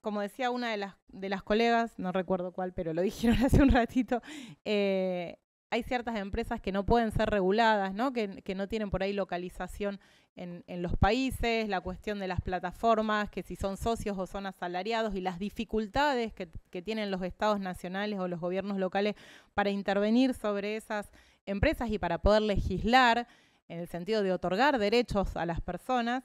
como decía una de las, de las colegas, no recuerdo cuál, pero lo dijeron hace un ratito, eh, hay ciertas empresas que no pueden ser reguladas, que, no tienen por ahí localización en, los países, la cuestión de las plataformas, que si son socios o son asalariados y las dificultades que tienen los estados nacionales o los gobiernos locales para intervenir sobre esas empresas y para poder legislar en el sentido de otorgar derechos a las personas.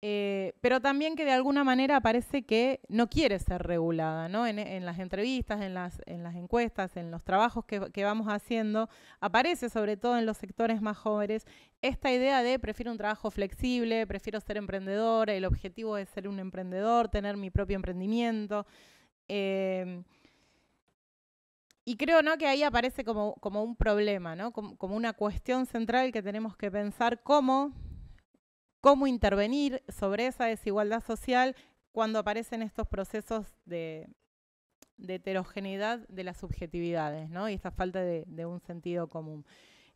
Eh, pero también que de alguna manera parece que no quiere ser regulada, En, las entrevistas, en las, encuestas, en los trabajos que, vamos haciendo, aparece sobre todo en los sectores más jóvenes esta idea de prefiero un trabajo flexible, prefiero ser emprendedor, el objetivo es ser un emprendedor, tener mi propio emprendimiento. Eh, y creo ¿no? que ahí aparece como, un problema, como una cuestión central que tenemos que pensar cómo cómo intervenir sobre esa desigualdad social cuando aparecen estos procesos de, heterogeneidad de las subjetividades ¿no? y esta falta de, un sentido común.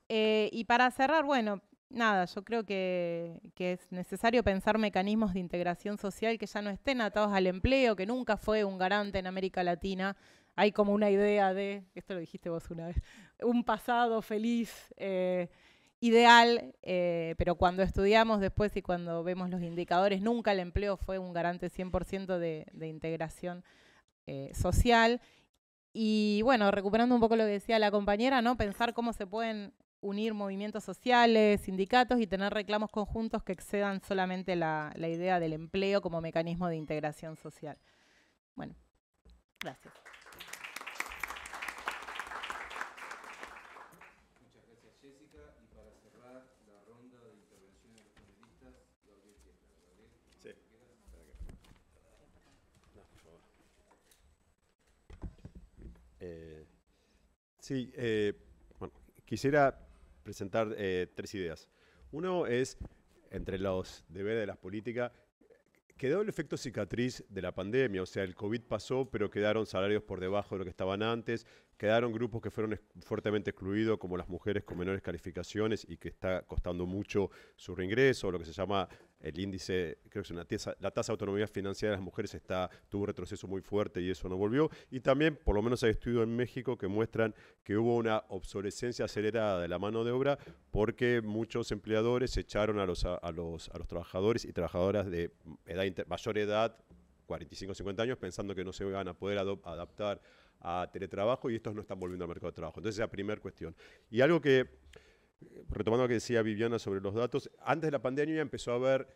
Eh, y para cerrar, bueno, nada, yo creo que, es necesario pensar mecanismos de integración social que ya no estén atados al empleo, que nunca fue un garante en América Latina. Hay como una idea de, esto lo dijiste vos una vez, un pasado feliz. Eh, ideal, eh, pero cuando estudiamos después y cuando vemos los indicadores, nunca el empleo fue un garante 100% de, integración eh, social. Y bueno, recuperando un poco lo que decía la compañera, ¿no? Pensar cómo se pueden unir movimientos sociales, sindicatos y tener reclamos conjuntos que excedan solamente la, la idea del empleo como mecanismo de integración social. Bueno, gracias. Sí, eh, bueno, quisiera presentar eh, tres ideas. Uno es, entre los deberes de las políticas, quedó el efecto cicatriz de la pandemia, o sea, el COVID pasó, pero quedaron salarios por debajo de lo que estaban antes, quedaron grupos que fueron fuertemente excluidos, como las mujeres con menores calificaciones y que está costando mucho su reingreso, lo que se llama el índice, creo que es una la tasa de autonomía financiera de las mujeres está, tuvo un retroceso muy fuerte y eso no volvió. Y también, por lo menos hay estudios en México que muestran que hubo una obsolescencia acelerada de la mano de obra porque muchos empleadores echaron a los, trabajadores y trabajadoras de edad mayor edad, 45, 50 años, pensando que no se van a poder adaptar a teletrabajo y estos no están volviendo al mercado de trabajo. Entonces, esa primera cuestión. Y algo que retomando lo que decía Viviana sobre los datos, antes de la pandemia empezó a haber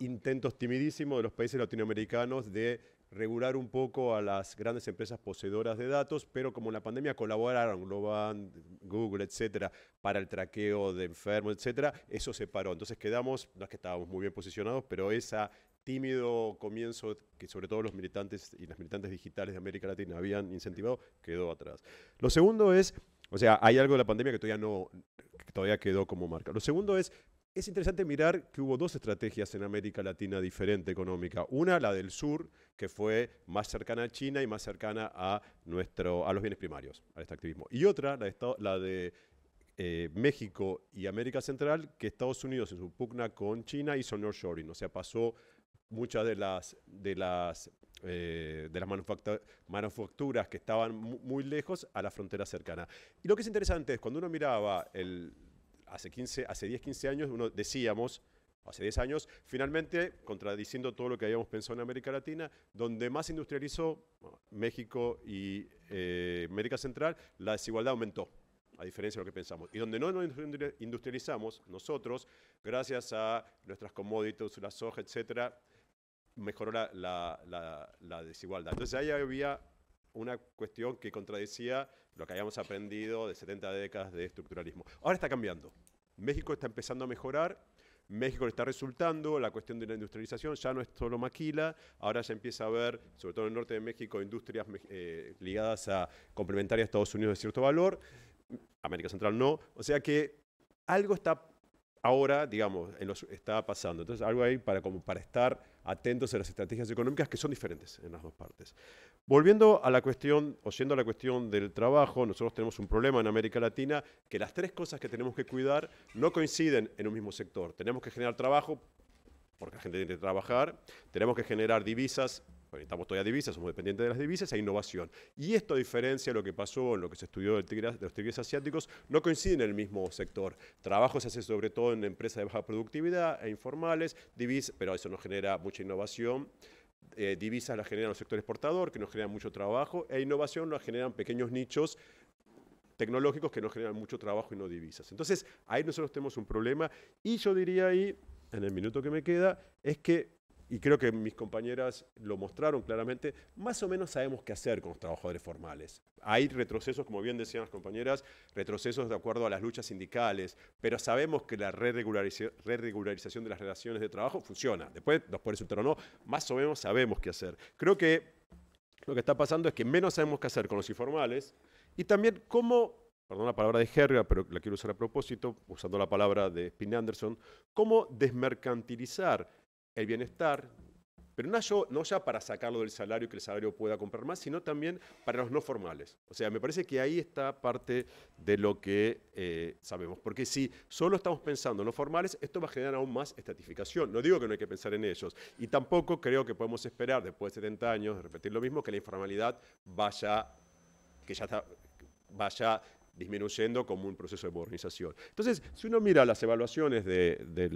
intentos timidísimos de los países latinoamericanos de regular un poco a las grandes empresas poseedoras de datos, pero como en la pandemia colaboraron Globan, Google, etcétera, para el traqueo de enfermos, etcétera, eso se paró. Entonces quedamos, no es que estábamos muy bien posicionados, pero ese tímido comienzo que sobre todo los militantes y las militantes digitales de América Latina habían incentivado, quedó atrás. Lo segundo es o sea, hay algo de la pandemia que todavía no, todavía quedó como marca. Lo segundo es, es interesante mirar que hubo dos estrategias en América Latina diferente económica. Una, la del sur, que fue más cercana a China y más cercana a, nuestro, a los bienes primarios, a este activismo. Y otra, la de, eh, México y América Central, que Estados Unidos en su pugna con China hizo North Shoring, o sea, pasó muchas de las, de las, eh, de las manufacturas que estaban muy lejos a la frontera cercana. Y lo que es interesante es, cuando uno miraba el, hace, 15, hace 10, 15 años, uno decíamos, hace 10 años, finalmente, contradiciendo todo lo que habíamos pensado en América Latina, donde más industrializó ah, México y eh, América Central, la desigualdad aumentó a diferencia de lo que pensamos. Y donde no nos industrializamos, nosotros, gracias a nuestras commodities, la soja, etcétera, mejoró la, desigualdad. Entonces ahí había una cuestión que contradecía lo que habíamos aprendido de 70 décadas de estructuralismo. Ahora está cambiando. México está empezando a mejorar, México le está resultando, la cuestión de la industrialización ya no es solo maquila, ahora ya empieza a haber, sobre todo en el norte de México, industrias eh, ligadas a complementarias a Estados Unidos de cierto valor, América Central no, o sea que algo está ahora, digamos, está pasando. Entonces, algo ahí para, como para estar atentos a las estrategias económicas que son diferentes en las dos partes. Volviendo a la cuestión, o siendo a la cuestión del trabajo, nosotros tenemos un problema en América Latina, que las tres cosas que tenemos que cuidar no coinciden en un mismo sector. Tenemos que generar trabajo, porque la gente tiene que trabajar, tenemos que generar divisas estamos todavía divisas, somos dependientes de las divisas hay innovación. Y esto, a diferencia de lo que pasó en lo que se estudió de los tigres asiáticos, no coincide en el mismo sector. Trabajo se hace sobre todo en empresas de baja productividad e informales, pero eso no genera mucha innovación. Eh, divisas las generan el sector exportador, que nos generan mucho trabajo, e innovación las generan pequeños nichos tecnológicos que no generan mucho trabajo y no divisas. Entonces, ahí nosotros tenemos un problema y yo diría ahí, en el minuto que me queda, es que y creo que mis compañeras lo mostraron claramente, más o menos sabemos qué hacer con los trabajadores formales. Hay retrocesos, como bien decían las compañeras, retrocesos de acuerdo a las luchas sindicales, pero sabemos que la re-regularización de las relaciones de trabajo funciona. Después nos pones un o no, más o menos sabemos qué hacer. Creo que lo que está pasando es que menos sabemos qué hacer con los informales y también cómo perdón la palabra de jerga, pero la quiero usar a propósito, usando la palabra de Spin Anderson, cómo desmercantilizar el bienestar, pero no, ya para sacarlo del salario, que el salario pueda comprar más, sino también para los no formales. O sea, me parece que ahí está parte de lo que eh, sabemos. Porque si solo estamos pensando en los formales, esto va a generar aún más estatificación. No digo que no hay que pensar en ellos. Y tampoco creo que podemos esperar, después de 70 años, repetir lo mismo, que la informalidad vaya, que ya está, vaya disminuyendo como un proceso de modernización. Entonces, si uno mira las evaluaciones de,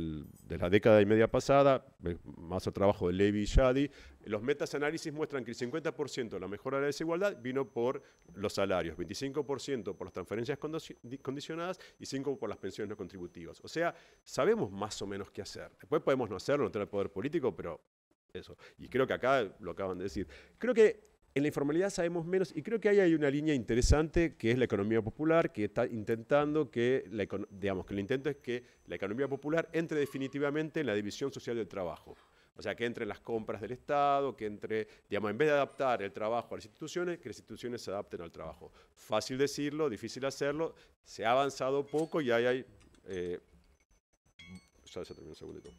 la década y media pasada, eh, más el trabajo de Levy y Shadi, los metaanálisis muestran que el 50% de la mejora de la desigualdad vino por los salarios, 25% por las transferencias condicionadas y 5% por las pensiones no contributivas. O sea, sabemos más o menos qué hacer. Después podemos no hacerlo, no tener poder político, pero eso. Y creo que acá lo acaban de decir. Creo que en la informalidad sabemos menos y creo que ahí hay una línea interesante que es la economía popular que está intentando que, la, digamos, que el intento es que la economía popular entre definitivamente en la división social del trabajo. O sea, que entre las compras del Estado, que entre, digamos, en vez de adaptar el trabajo a las instituciones, que las instituciones se adapten al trabajo. Fácil decirlo, difícil hacerlo, se ha avanzado poco y ahí hay... Eh, ya se segundito.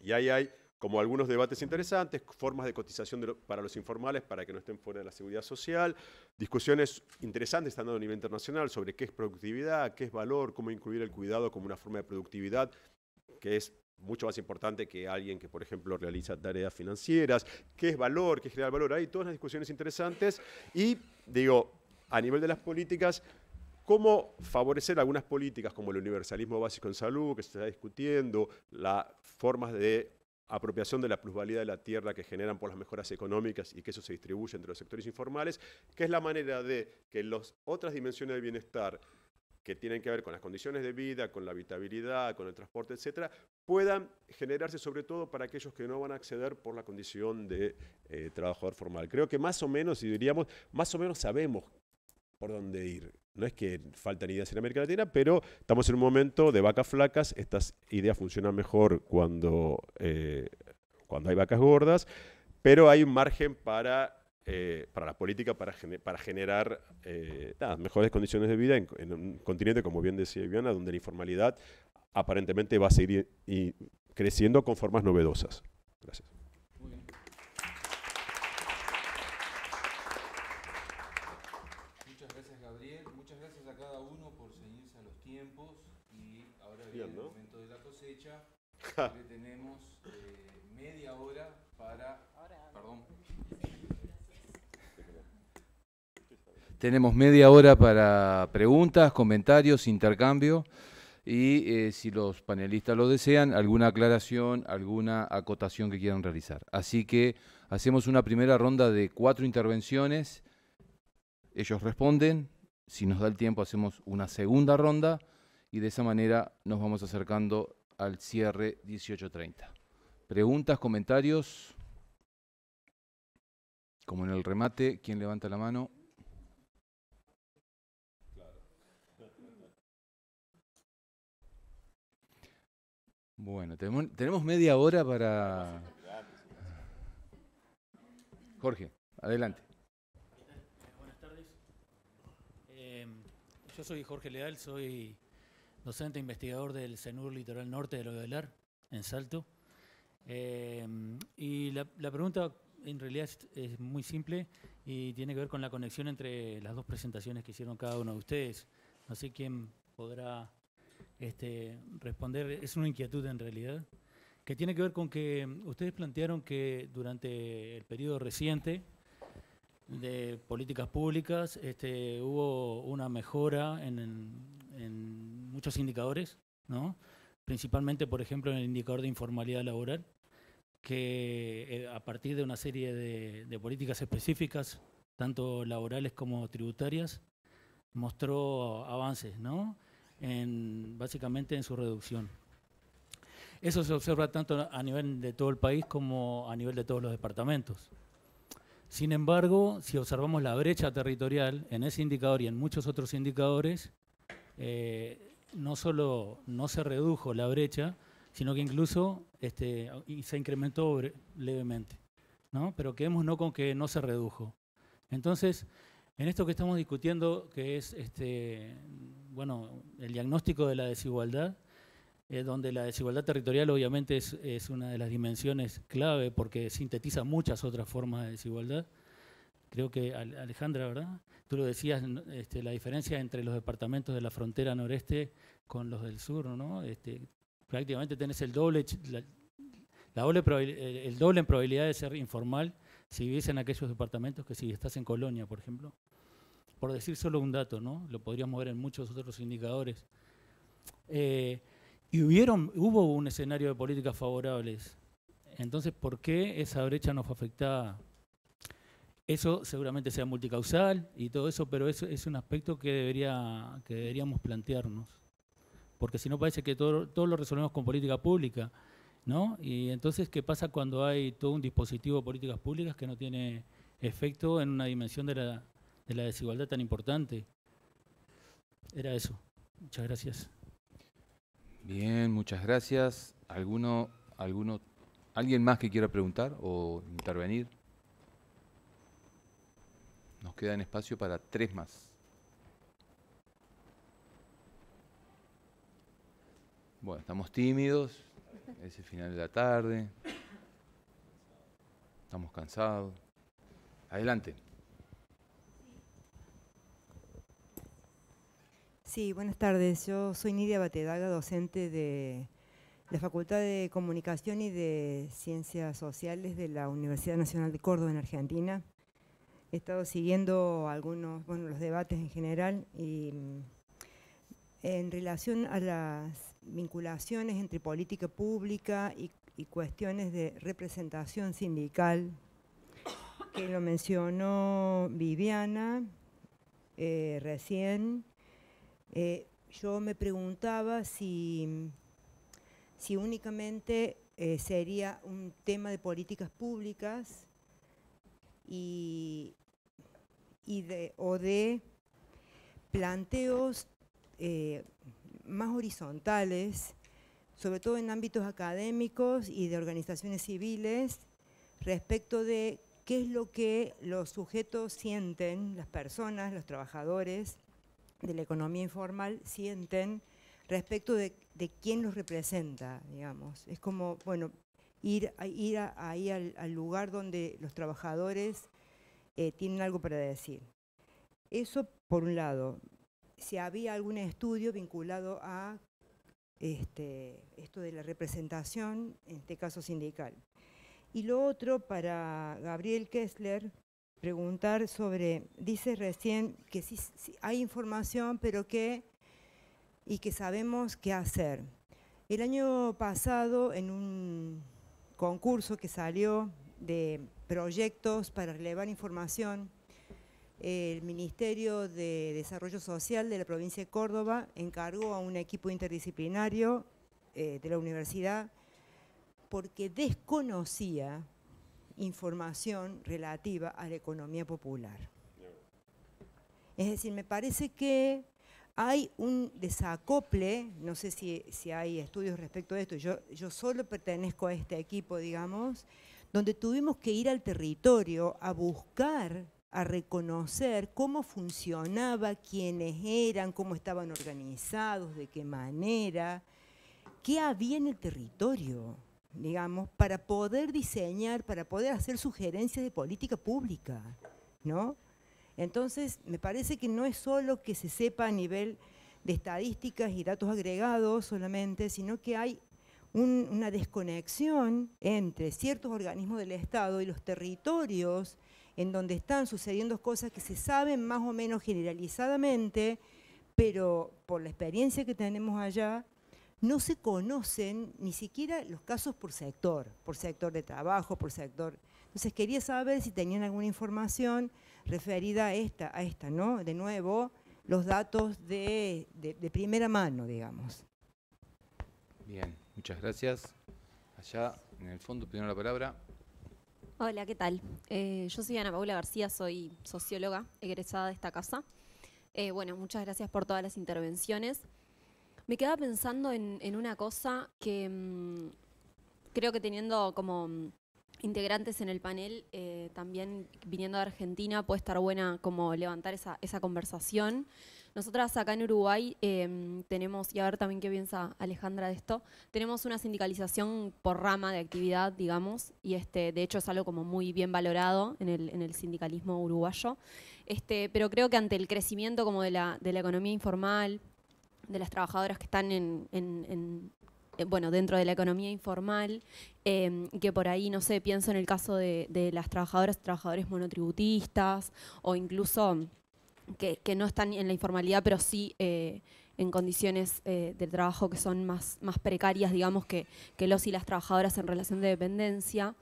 Y ahí hay como algunos debates interesantes, formas de cotización para los informales para que no estén fuera de la seguridad social, discusiones interesantes están a nivel internacional sobre qué es productividad, qué es valor, cómo incluir el cuidado como una forma de productividad, que es mucho más importante que alguien que, por ejemplo, realiza tareas financieras, qué es valor, qué es crear valor. Hay todas las discusiones interesantes y, digo, a nivel de las políticas, cómo favorecer algunas políticas como el universalismo básico en salud, que se está discutiendo, las formas de apropiación de la plusvalía de la tierra que generan por las mejoras económicas y que eso se distribuye entre los sectores informales, que es la manera de que las otras dimensiones de bienestar que tienen que ver con las condiciones de vida, con la habitabilidad, con el transporte, etcétera, puedan generarse sobre todo para aquellos que no van a acceder por la condición de eh, trabajador formal. Creo que más o menos, y diríamos, más o menos sabemos por dónde ir. No es que faltan ideas en América Latina, pero estamos en un momento de vacas flacas. Estas ideas funcionan mejor cuando, eh, cuando hay vacas gordas, pero hay un margen para, eh, para la política, para, para generar eh, mejores condiciones de vida en, un continente, como bien decía Viviana, donde la informalidad aparentemente va a seguir creciendo con formas novedosas. Gracias. tenemos eh, media hora para... Tenemos media hora para preguntas, comentarios, intercambio y eh, si los panelistas lo desean, alguna aclaración, alguna acotación que quieran realizar. Así que hacemos una primera ronda de cuatro intervenciones. Ellos responden, si nos da el tiempo hacemos una segunda ronda y de esa manera nos vamos acercando al cierre 18.30. Preguntas, comentarios. Como en el remate, ¿quién levanta la mano? Bueno, tenemos, media hora para... Jorge, adelante. Buenas tardes. Eh, yo soy Jorge Leal, soy docente investigador del CENUR Litoral Norte de lo Lodelar, en Salto. Em, y la, pregunta en realidad es, muy simple y tiene que ver con la conexión entre las dos presentaciones que hicieron cada uno de ustedes. No sé quién podrá este, responder, es una inquietud en realidad, que tiene que ver con que ustedes plantearon que durante el periodo reciente de políticas públicas este, hubo una mejora en muchos indicadores, ¿no? principalmente, por ejemplo, en el indicador de informalidad laboral, que eh, a partir de una serie de, políticas específicas, tanto laborales como tributarias, mostró avances, ¿no? En, básicamente en su reducción. Eso se observa tanto a nivel de todo el país como a nivel de todos los departamentos. Sin embargo, si observamos la brecha territorial en ese indicador y en muchos otros indicadores, eh, no solo no se redujo la brecha, sino que incluso este, se incrementó levemente. ¿no? Pero no con que no se redujo. Entonces, en esto que estamos discutiendo, que es este, bueno, el diagnóstico de la desigualdad, eh, donde la desigualdad territorial obviamente es, una de las dimensiones clave porque sintetiza muchas otras formas de desigualdad, creo que Alejandra, ¿verdad? Tú lo decías, este, la diferencia entre los departamentos de la frontera noreste con los del sur, ¿no? Este, prácticamente tenés el doble, el doble en probabilidad de ser informal si vives en aquellos departamentos que si estás en Colonia, por ejemplo. Por decir solo un dato, ¿no? Lo podríamos ver en muchos otros indicadores. Eh, y hubieron, hubo un escenario de políticas favorables. Entonces, ¿por qué esa brecha nos afectaba? Eso seguramente sea multicausal y todo eso, pero eso es un aspecto que, debería, que deberíamos plantearnos. Porque si no parece que todo, lo resolvemos con política pública, ¿no? Y entonces, ¿qué pasa cuando hay todo un dispositivo de políticas públicas que no tiene efecto en una dimensión de la, desigualdad tan importante? Era eso. Muchas gracias. Bien, muchas gracias. ¿Alguno, alguno, ¿Alguien más que quiera preguntar o intervenir? Nos en espacio para tres más. Bueno, estamos tímidos, es el final de la tarde, estamos cansados. Adelante. Sí, buenas tardes. Yo soy Nidia Batedaga, docente de la Facultad de Comunicación y de Ciencias Sociales de la Universidad Nacional de Córdoba en Argentina he estado siguiendo algunos, bueno, los debates en general y mm, en relación a las vinculaciones entre política pública y, cuestiones de representación sindical, que lo mencionó Viviana eh, recién, eh, yo me preguntaba si, si únicamente eh, sería un tema de políticas públicas y, de, o de planteos eh, más horizontales, sobre todo en ámbitos académicos y de organizaciones civiles, respecto de qué es lo que los sujetos sienten, las personas, los trabajadores de la economía informal sienten respecto de, de quién los representa, digamos. Es como, bueno, ir, ir ahí al, lugar donde los trabajadores eh, tienen algo para decir. Eso por un lado. Si había algún estudio vinculado a este, esto de la representación, en este caso sindical. Y lo otro para Gabriel Kessler, preguntar sobre, dice recién que sí, sí, hay información, pero que, y que sabemos qué hacer. El año pasado, en un concurso que salió de proyectos para relevar información. El Ministerio de Desarrollo Social de la provincia de Córdoba encargó a un equipo interdisciplinario eh, de la universidad porque desconocía información relativa a la economía popular. Es decir, me parece que hay un desacople, no sé si, hay estudios respecto a esto, yo, yo solo pertenezco a este equipo, digamos, donde tuvimos que ir al territorio a buscar, a reconocer cómo funcionaba, quiénes eran, cómo estaban organizados, de qué manera, qué había en el territorio, digamos, para poder diseñar, para poder hacer sugerencias de política pública, ¿no? Entonces, me parece que no es solo que se sepa a nivel de estadísticas y datos agregados solamente, sino que hay una desconexión entre ciertos organismos del Estado y los territorios en donde están sucediendo cosas que se saben más o menos generalizadamente, pero por la experiencia que tenemos allá, no se conocen ni siquiera los casos por sector, por sector de trabajo, por sector. Entonces quería saber si tenían alguna información referida a esta, a esta, ¿no? De nuevo, los datos de, primera mano, digamos. Bien, muchas gracias. Allá, en el fondo, pidiendo la palabra. Hola, ¿qué tal? Eh, yo soy Ana Paula García, soy socióloga egresada de esta casa. Eh, bueno, muchas gracias por todas las intervenciones. Me quedaba pensando en, una cosa que mm, creo que teniendo como mm, integrantes en el panel, eh, también viniendo de Argentina, puede estar buena como levantar esa, conversación. Nosotras acá en Uruguay em, tenemos, y a ver también qué piensa Alejandra de esto, tenemos una sindicalización por rama de actividad, digamos, y este, de hecho es algo como muy bien valorado en el, sindicalismo uruguayo. Este, pero creo que ante el crecimiento como de la, de la economía informal, de las trabajadoras que están en eh, bueno, dentro de la economía informal, em, que por ahí, no sé, pienso en el caso de, las trabajadoras, trabajadores monotributistas o incluso que, no están en la informalidad, pero sí eh, en condiciones eh, de del trabajo que son más, más precarias, digamos, que, los y las trabajadoras en relación de dependencia.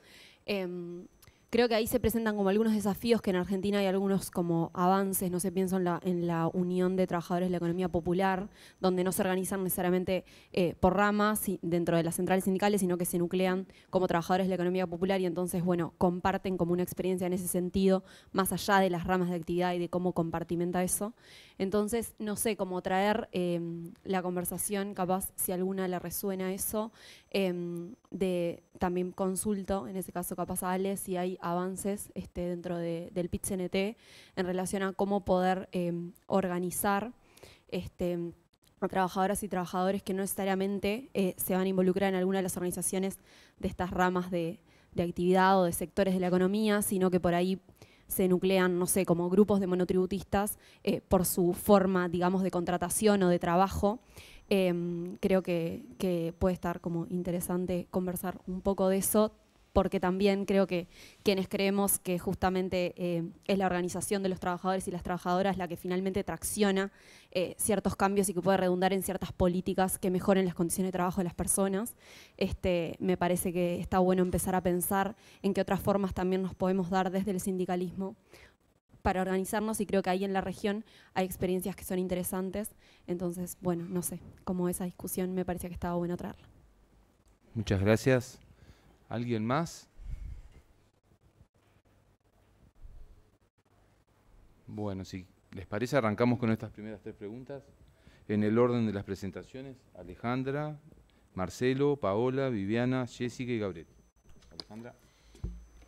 Em, Creo que ahí se presentan como algunos desafíos que en Argentina hay algunos como avances, no sé, pienso en la, en la unión de trabajadores de la economía popular, donde no se organizan necesariamente eh, por ramas dentro de las centrales sindicales, sino que se nuclean como trabajadores de la economía popular y entonces, bueno, comparten como una experiencia en ese sentido, más allá de las ramas de actividad y de cómo compartimenta eso. Entonces, no sé, cómo traer em, la conversación, capaz si alguna le resuena eso, em, de también consulto, en ese caso capaz Ale, si hay avances este, dentro del PITCNT en relación a cómo poder em, organizar este, a trabajadoras y trabajadores que no necesariamente eh, se van a involucrar en alguna de las organizaciones de estas ramas de, actividad o de sectores de la economía, sino que por ahí se nuclean, no sé, como grupos de monotributistas eh, por su forma, digamos, de contratación o de trabajo. Em, creo que, puede estar como interesante conversar un poco de eso, porque también creo que quienes creemos que justamente em, es la organización de los trabajadores y las trabajadoras la que finalmente tracciona eh, ciertos cambios y que puede redundar en ciertas políticas que mejoren las condiciones de trabajo de las personas, este, me parece que está bueno empezar a pensar en qué otras formas también nos podemos dar desde el sindicalismo para organizarnos y creo que ahí en la región hay experiencias que son interesantes. Entonces, bueno, no sé, como esa discusión me parecía que estaba bueno traerla. Muchas gracias. ¿Alguien más? Bueno, si les parece, arrancamos con estas primeras tres preguntas. En el orden de las presentaciones, Alejandra, Marcelo, Paola, Viviana, Jessica y Gabriel. Alejandra.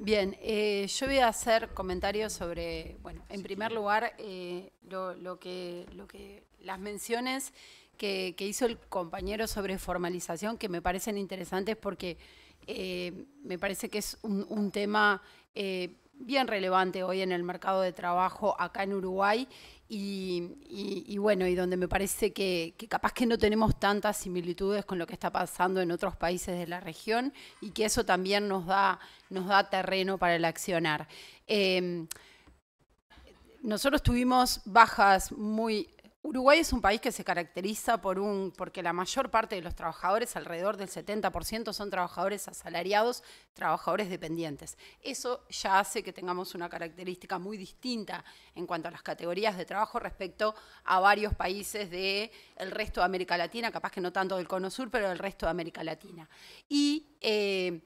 Bien, eh, yo voy a hacer comentarios sobre, bueno, en primer lugar, eh, lo, que, lo que las menciones que, hizo el compañero sobre formalización, que me parecen interesantes porque eh, me parece que es un tema bien relevante hoy en el mercado de trabajo acá en Uruguay y, bueno, y donde me parece que, capaz que no tenemos tantas similitudes con lo que está pasando en otros países de la región y que eso también nos da, nos da terreno para el accionar. Em, nosotros tuvimos bajas muy Uruguay es un país que se caracteriza por un, porque la mayor parte de los trabajadores, alrededor del 70%, son trabajadores asalariados, trabajadores dependientes. Eso ya hace que tengamos una característica muy distinta en cuanto a las categorías de trabajo respecto a varios países del resto de América Latina, capaz que no tanto del Cono Sur, pero del resto de América Latina. Y eh,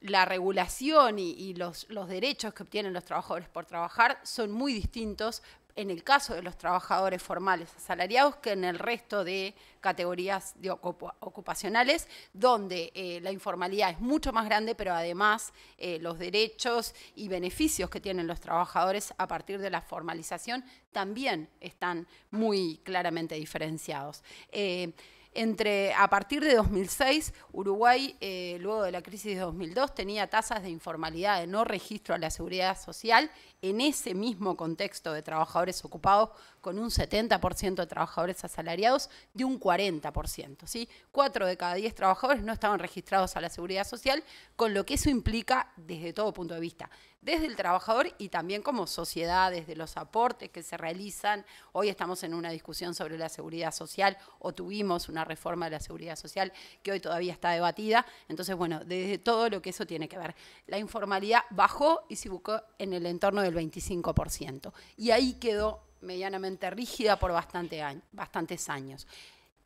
la regulación y, los, derechos que obtienen los trabajadores por trabajar son muy distintos, en el caso de los trabajadores formales asalariados que en el resto de categorías ocupacionales, donde eh, la informalidad es mucho más grande, pero además eh, los derechos y beneficios que tienen los trabajadores a partir de la formalización también están muy claramente diferenciados. Eh, entre, a partir de 2006, Uruguay, eh, luego de la crisis de 2002, tenía tasas de informalidad, de no registro a la seguridad social, en ese mismo contexto de trabajadores ocupados, con un 70% de trabajadores asalariados, de un 40%. ¿sí? Cuatro de cada diez trabajadores no estaban registrados a la seguridad social, con lo que eso implica desde todo punto de vista desde el trabajador y también como sociedad, desde los aportes que se realizan. Hoy estamos en una discusión sobre la seguridad social o tuvimos una reforma de la seguridad social que hoy todavía está debatida. Entonces, bueno, desde todo lo que eso tiene que ver. La informalidad bajó y se buscó en el entorno del 25%. Y ahí quedó medianamente rígida por bastante bastantes años.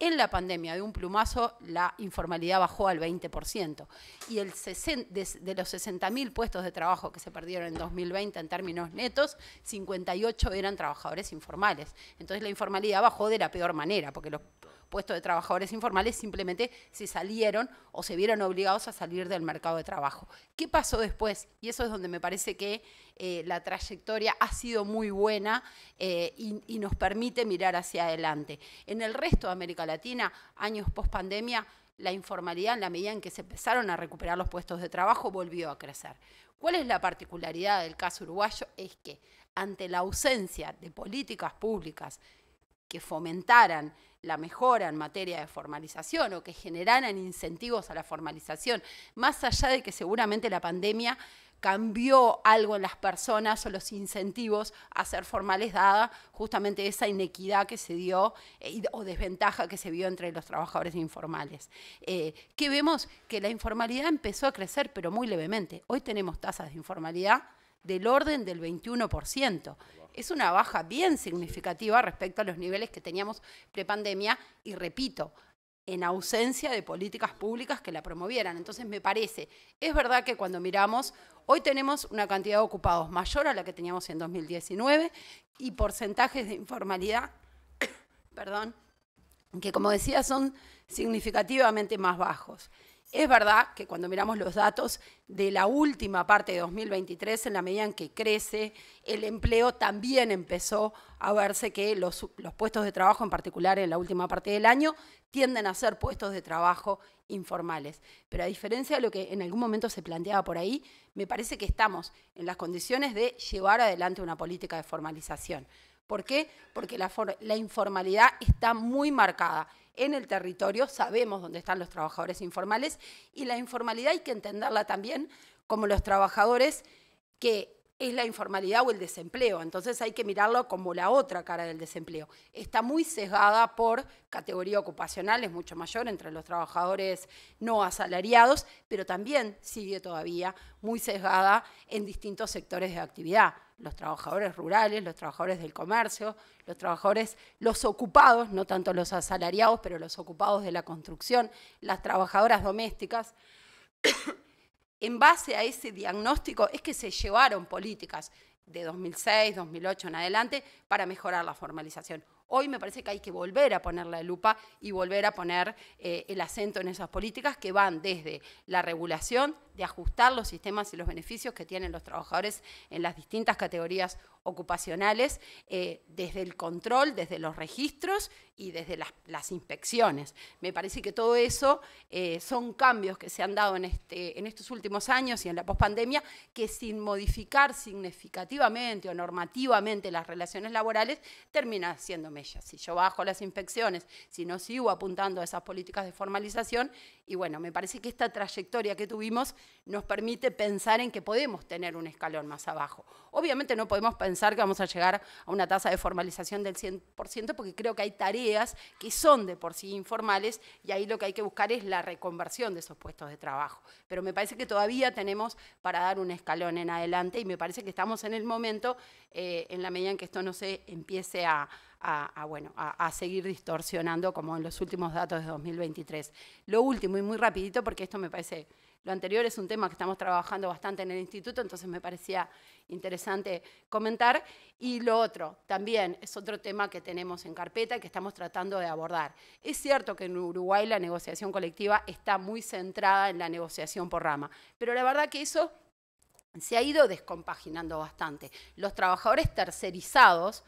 En la pandemia, de un plumazo, la informalidad bajó al 20%. Y el de, los 60.000 puestos de trabajo que se perdieron en 2020 en términos netos, 58 eran trabajadores informales. Entonces la informalidad bajó de la peor manera, porque los puestos de trabajadores informales simplemente se salieron o se vieron obligados a salir del mercado de trabajo. ¿Qué pasó después? Y eso es donde me parece que eh, la trayectoria ha sido muy buena eh, y, y, nos permite mirar hacia adelante. En el resto de América Latina, años post pandemia, la informalidad, en la medida en que se empezaron a recuperar los puestos de trabajo, volvió a crecer. ¿Cuál es la particularidad del caso uruguayo? Es que ante la ausencia de políticas públicas que fomentaran la mejora en materia de formalización o que generaran incentivos a la formalización, más allá de que seguramente la pandemia cambió algo en las personas o los incentivos a ser formales dada justamente esa inequidad que se dio eh, o desventaja que se vio entre los trabajadores informales. Eh, ¿Qué que vemos que la informalidad empezó a crecer, pero muy levemente. Hoy tenemos tasas de informalidad del orden del 21%. Es una baja bien significativa respecto a los niveles que teníamos prepandemia y repito, en ausencia de políticas públicas que la promovieran. Entonces, me parece, es verdad que cuando miramos, hoy tenemos una cantidad de ocupados mayor a la que teníamos en 2019 y porcentajes de informalidad, perdón, que como decía son significativamente más bajos. Es verdad que cuando miramos los datos de la última parte de 2023, en la medida en que crece el empleo, también empezó a verse que los, puestos de trabajo, en particular en la última parte del año, tienden a ser puestos de trabajo informales. Pero a diferencia de lo que en algún momento se planteaba por ahí, me parece que estamos en las condiciones de llevar adelante una política de formalización. ¿Por qué? Porque la, la informalidad está muy marcada en el territorio, sabemos dónde están los trabajadores informales y la informalidad hay que entenderla también como los trabajadores que es la informalidad o el desempleo. Entonces hay que mirarlo como la otra cara del desempleo. Está muy sesgada por categoría ocupacional, es mucho mayor entre los trabajadores no asalariados, pero también sigue todavía muy sesgada en distintos sectores de actividad los trabajadores rurales, los trabajadores del comercio, los trabajadores, los ocupados, no tanto los asalariados, pero los ocupados de la construcción, las trabajadoras domésticas. en base a ese diagnóstico es que se llevaron políticas de 2006, 2008 en adelante para mejorar la formalización. Hoy me parece que hay que volver a poner la lupa y volver a poner eh, el acento en esas políticas que van desde la regulación, de ajustar los sistemas y los beneficios que tienen los trabajadores en las distintas categorías ocupacionales, eh, desde el control, desde los registros y desde las, inspecciones. Me parece que todo eso eh, son cambios que se han dado en, este, en estos últimos años y en la pospandemia, que sin modificar significativamente o normativamente las relaciones laborales, termina siendo mella. Si yo bajo las inspecciones, si no sigo apuntando a esas políticas de formalización, y bueno, me parece que esta trayectoria que tuvimos nos permite pensar en que podemos tener un escalón más abajo. Obviamente no podemos pensar que vamos a llegar a una tasa de formalización del 100%, porque creo que hay tareas que son de por sí informales y ahí lo que hay que buscar es la reconversión de esos puestos de trabajo. Pero me parece que todavía tenemos para dar un escalón en adelante y me parece que estamos en el momento, eh, en la medida en que esto no se empiece a, bueno, a, seguir distorsionando como en los últimos datos de 2023. Lo último y muy rapidito porque esto me parece, lo anterior es un tema que estamos trabajando bastante en el instituto, entonces me parecía interesante comentar. Y lo otro, también es otro tema que tenemos en carpeta y que estamos tratando de abordar. Es cierto que en Uruguay la negociación colectiva está muy centrada en la negociación por rama, pero la verdad que eso se ha ido descompaginando bastante. Los trabajadores tercerizados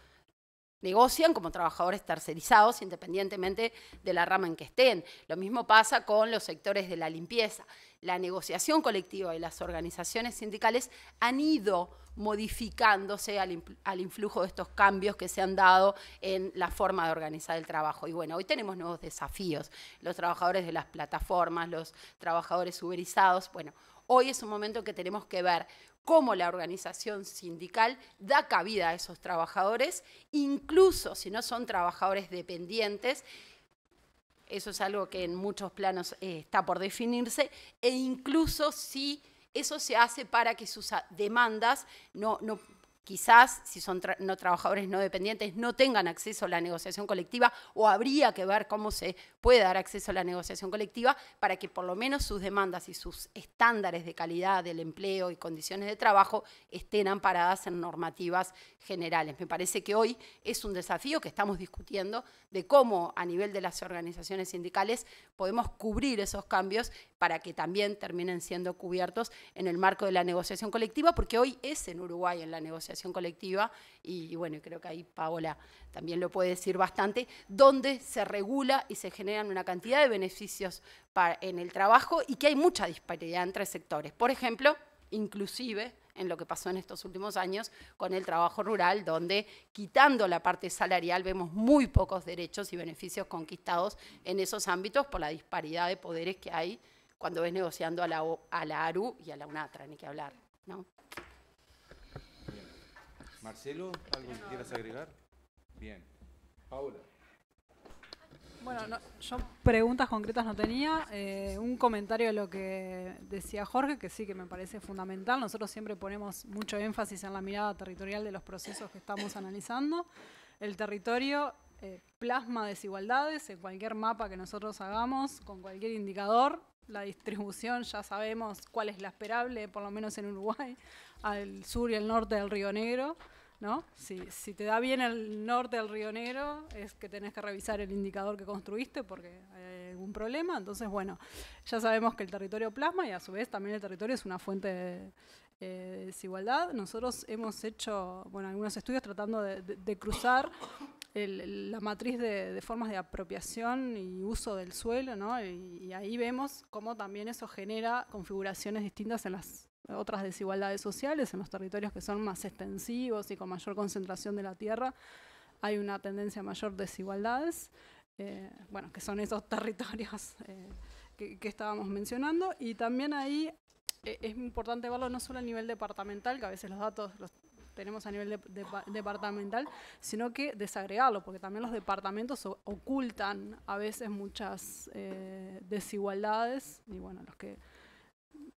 negocian como trabajadores tercerizados independientemente de la rama en que estén. Lo mismo pasa con los sectores de la limpieza. La negociación colectiva y las organizaciones sindicales han ido modificándose al, influjo de estos cambios que se han dado en la forma de organizar el trabajo. Y bueno, hoy tenemos nuevos desafíos. Los trabajadores de las plataformas, los trabajadores uberizados, bueno, hoy es un momento que tenemos que ver cómo la organización sindical da cabida a esos trabajadores, incluso si no son trabajadores dependientes, eso es algo que en muchos planos eh, está por definirse, e incluso si eso se hace para que sus demandas no, no quizás si son no trabajadores no dependientes no tengan acceso a la negociación colectiva o habría que ver cómo se puede dar acceso a la negociación colectiva para que por lo menos sus demandas y sus estándares de calidad del empleo y condiciones de trabajo estén amparadas en normativas generales. Me parece que hoy es un desafío que estamos discutiendo de cómo a nivel de las organizaciones sindicales podemos cubrir esos cambios para que también terminen siendo cubiertos en el marco de la negociación colectiva, porque hoy es en Uruguay en la negociación colectiva, y, bueno, creo que ahí Paola también lo puede decir bastante, donde se regula y se genera una cantidad de beneficios en el trabajo y que hay mucha disparidad entre sectores. Por ejemplo, inclusive en lo que pasó en estos últimos años con el trabajo rural, donde quitando la parte salarial vemos muy pocos derechos y beneficios conquistados en esos ámbitos por la disparidad de poderes que hay cuando ves negociando a la, a la ARU y a la UNATRA, ni que hablar. Marcelo, ¿algo quieras agregar? Bien. Paula. Bueno, yo preguntas concretas no tenía. Eh, un comentario de lo que decía Jorge, que sí que me parece fundamental. Nosotros siempre ponemos mucho énfasis en la mirada territorial de los procesos que estamos analizando. El territorio eh, plasma desigualdades en cualquier mapa que nosotros hagamos, con cualquier indicador. La distribución ya sabemos cuál es la esperable, por lo menos en Uruguay, al sur y al norte del Río Negro. ¿no? Si, te da bien el norte del Río Negro, es que tenés que revisar el indicador que construiste porque hay algún problema. Entonces, bueno, ya sabemos que el territorio plasma y a su vez también el territorio es una fuente de, eh, desigualdad. Nosotros hemos hecho algunos estudios tratando de, cruzar la matriz de, formas de apropiación y uso del suelo, ¿no? y, y, ahí vemos cómo también eso genera configuraciones distintas en las otras desigualdades sociales en los territorios que son más extensivos y con mayor concentración de la tierra, hay una tendencia a mayor desigualdades, eh, bueno, que son esos territorios eh, que, estábamos mencionando, y también ahí eh, es importante verlo no solo a nivel departamental, que a veces los datos los tenemos a nivel departamental, sino que desagregarlo, porque también los departamentos ocultan a veces muchas desigualdades, y bueno, los que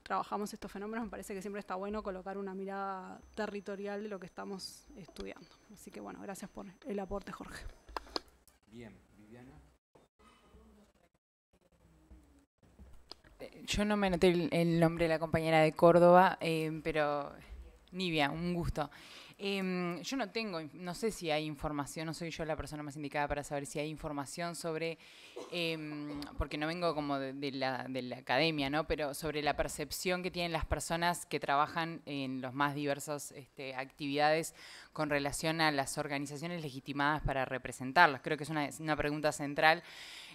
trabajamos estos fenómenos, me parece que siempre está bueno colocar una mirada territorial de lo que estamos estudiando. Así que bueno, gracias por el aporte, Jorge. Bien, Viviana. Eh, yo no me noté el, nombre de la compañera de Córdoba, eh, pero Nivia, un gusto. Em, yo no tengo, no sé si hay información, no soy yo la persona más indicada para saber si hay información sobre, em, porque no vengo como de, la, academia, ¿no? Pero sobre la percepción que tienen las personas que trabajan en los más diversos este, actividades con relación a las organizaciones legitimadas para representarlas. Creo que es una, pregunta central.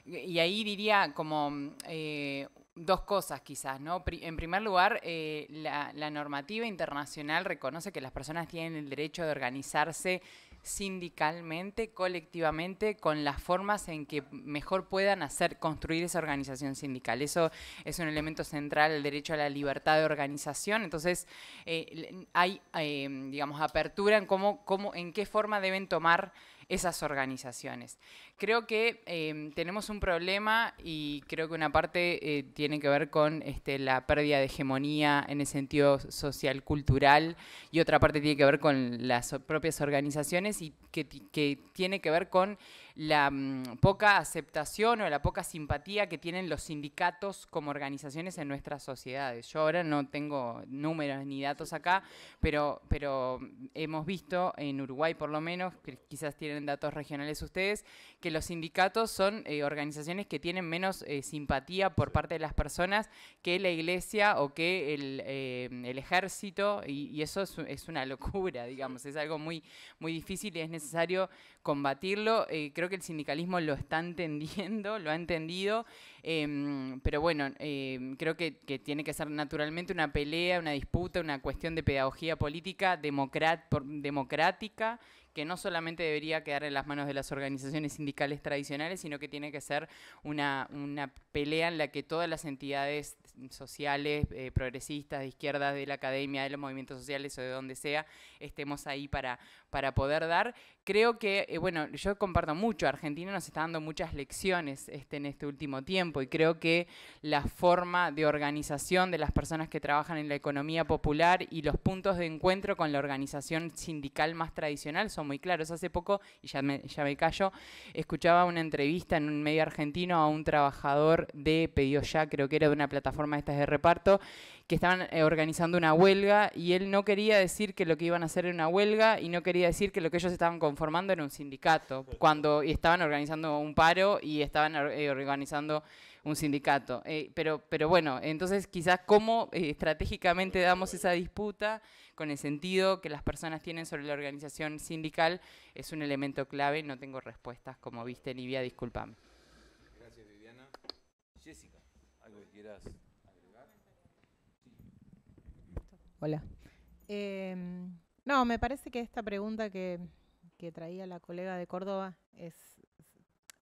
Y ahí diría como eh, dos cosas quizás, ¿no? en primer lugar, eh, la, normativa internacional reconoce que las personas tienen el derecho de organizarse sindicalmente, colectivamente, con las formas en que mejor puedan hacer construir esa organización sindical. Eso es un elemento central, el derecho a la libertad de organización. Entonces, eh, hay, eh, digamos, apertura en cómo, cómo, en qué forma deben tomar esas organizaciones creo que em, tenemos un problema y creo que una parte eh, tiene que ver con este, la pérdida de hegemonía en el sentido social, cultural, y otra parte tiene que ver con las propias organizaciones y que, tiene que ver con la mm, poca aceptación o la poca simpatía que tienen los sindicatos como organizaciones en nuestras sociedades. Yo ahora no tengo números ni datos acá, pero, pero hemos visto en Uruguay por lo menos, que quizás tienen datos regionales ustedes, que los sindicatos son eh, organizaciones que tienen menos eh, simpatía por parte de las personas que la iglesia o que el, eh, ejército, y, eso es, una locura, digamos, es algo muy, muy difícil y es necesario combatirlo. creo que el sindicalismo lo está entendiendo, lo ha entendido, em, pero bueno, em, creo que, tiene que ser naturalmente una pelea, una disputa, una cuestión de pedagogía política democrática que no solamente debería quedar en las manos de las organizaciones sindicales tradicionales, sino que tiene que ser una, una pelea en la que todas las entidades sociales, eh, progresistas, de izquierdas, de la academia, de los movimientos sociales o de donde sea, estemos ahí para, para poder dar. Creo que, eh, bueno, yo comparto mucho, Argentina nos está dando muchas lecciones este, en este último tiempo y creo que la forma de organización de las personas que trabajan en la economía popular y los puntos de encuentro con la organización sindical más tradicional son muy claros. Hace poco, y ya me, ya me callo, escuchaba una entrevista en un medio argentino a un trabajador de Pedio Ya, creo que era de una plataforma de estas de reparto, que estaban eh, organizando una huelga y él no quería decir que lo que iban a hacer era una huelga y no quería decir que lo que ellos estaban conformando era un sindicato, cuando estaban organizando un paro y estaban eh, organizando un sindicato. Eh, pero, pero bueno, entonces quizás cómo estratégicamente damos esa disputa con el sentido que las personas tienen sobre la organización sindical es un elemento clave, no tengo respuestas, como viste, Nivia, discúlpame. Gracias, Viviana. Jessica, algo que quieras Hola. Em, no, me parece que esta pregunta que, traía la colega de Córdoba es,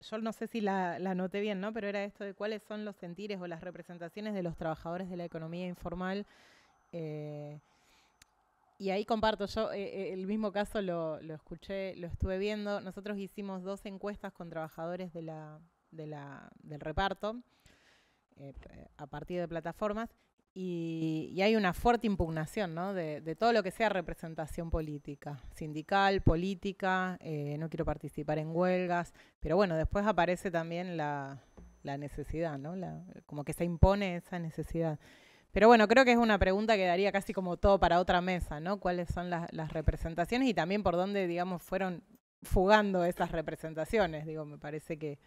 yo no sé si la, noté bien, ¿no? Pero era esto de cuáles son los sentires o las representaciones de los trabajadores de la economía informal. Eh, y ahí comparto, yo eh, eh, el mismo caso lo, escuché, lo estuve viendo. Nosotros hicimos dos encuestas con trabajadores de la, del reparto a partir de plataformas y, hay una fuerte impugnación de, todo lo que sea representación política, sindical, política, eh, no quiero participar en huelgas, pero bueno, después aparece también la, necesidad, ¿no? como que se impone esa necesidad. Pero bueno, creo que es una pregunta que daría casi como todo para otra mesa, ¿no? ¿Cuáles son las, representaciones y también por dónde, digamos, fueron fugando esas representaciones? Digo, me parece que,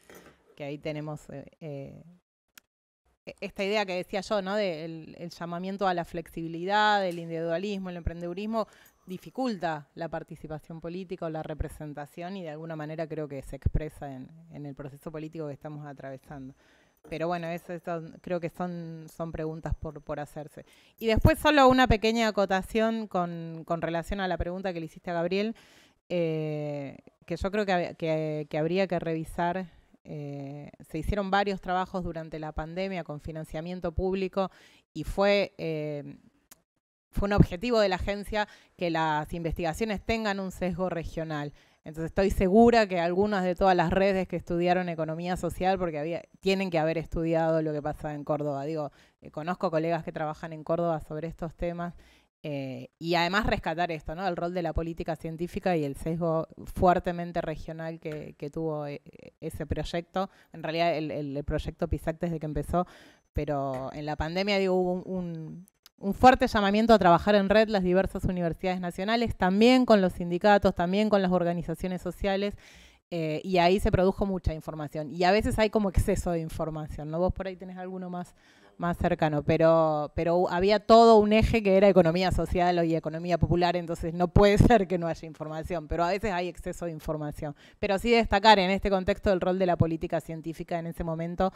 ahí tenemos... Eh, eh, e-, esta idea que decía yo, ¿no? Del el llamamiento a la flexibilidad, el individualismo, el emprendedurismo, dificulta la participación política o la representación y de alguna manera creo que se expresa en, el proceso político que estamos atravesando. Pero bueno, eso, creo que son, son preguntas por, hacerse. Y después solo una pequeña acotación con, relación a la pregunta que le hiciste a Gabriel, eh, que yo creo que, que habría que revisar eh, se hicieron varios trabajos durante la pandemia con financiamiento público y fue, eh, fue un objetivo de la agencia que las investigaciones tengan un sesgo regional. Entonces estoy segura que algunas de todas las redes que estudiaron economía social, porque tienen que haber estudiado lo que pasa en Córdoba. Digo, eh, conozco colegas que trabajan en Córdoba sobre estos temas eh, y además rescatar esto, ¿no? El rol de la política científica y el sesgo fuertemente regional que, tuvo eh, ese proyecto. En realidad el, proyecto PISAC desde que empezó, pero en la pandemia hubo un, fuerte llamamiento a trabajar en red las diversas universidades nacionales, también con los sindicatos, también con las organizaciones sociales. Eh, y ahí se produjo mucha información. Y a veces hay como exceso de información, ¿no? Vos por ahí tenés alguno más más cercano, pero, pero había todo un eje que era economía social y economía popular, entonces no puede ser que no haya información, pero a veces hay exceso de información. Pero sí destacar en este contexto el rol de la política científica en ese momento,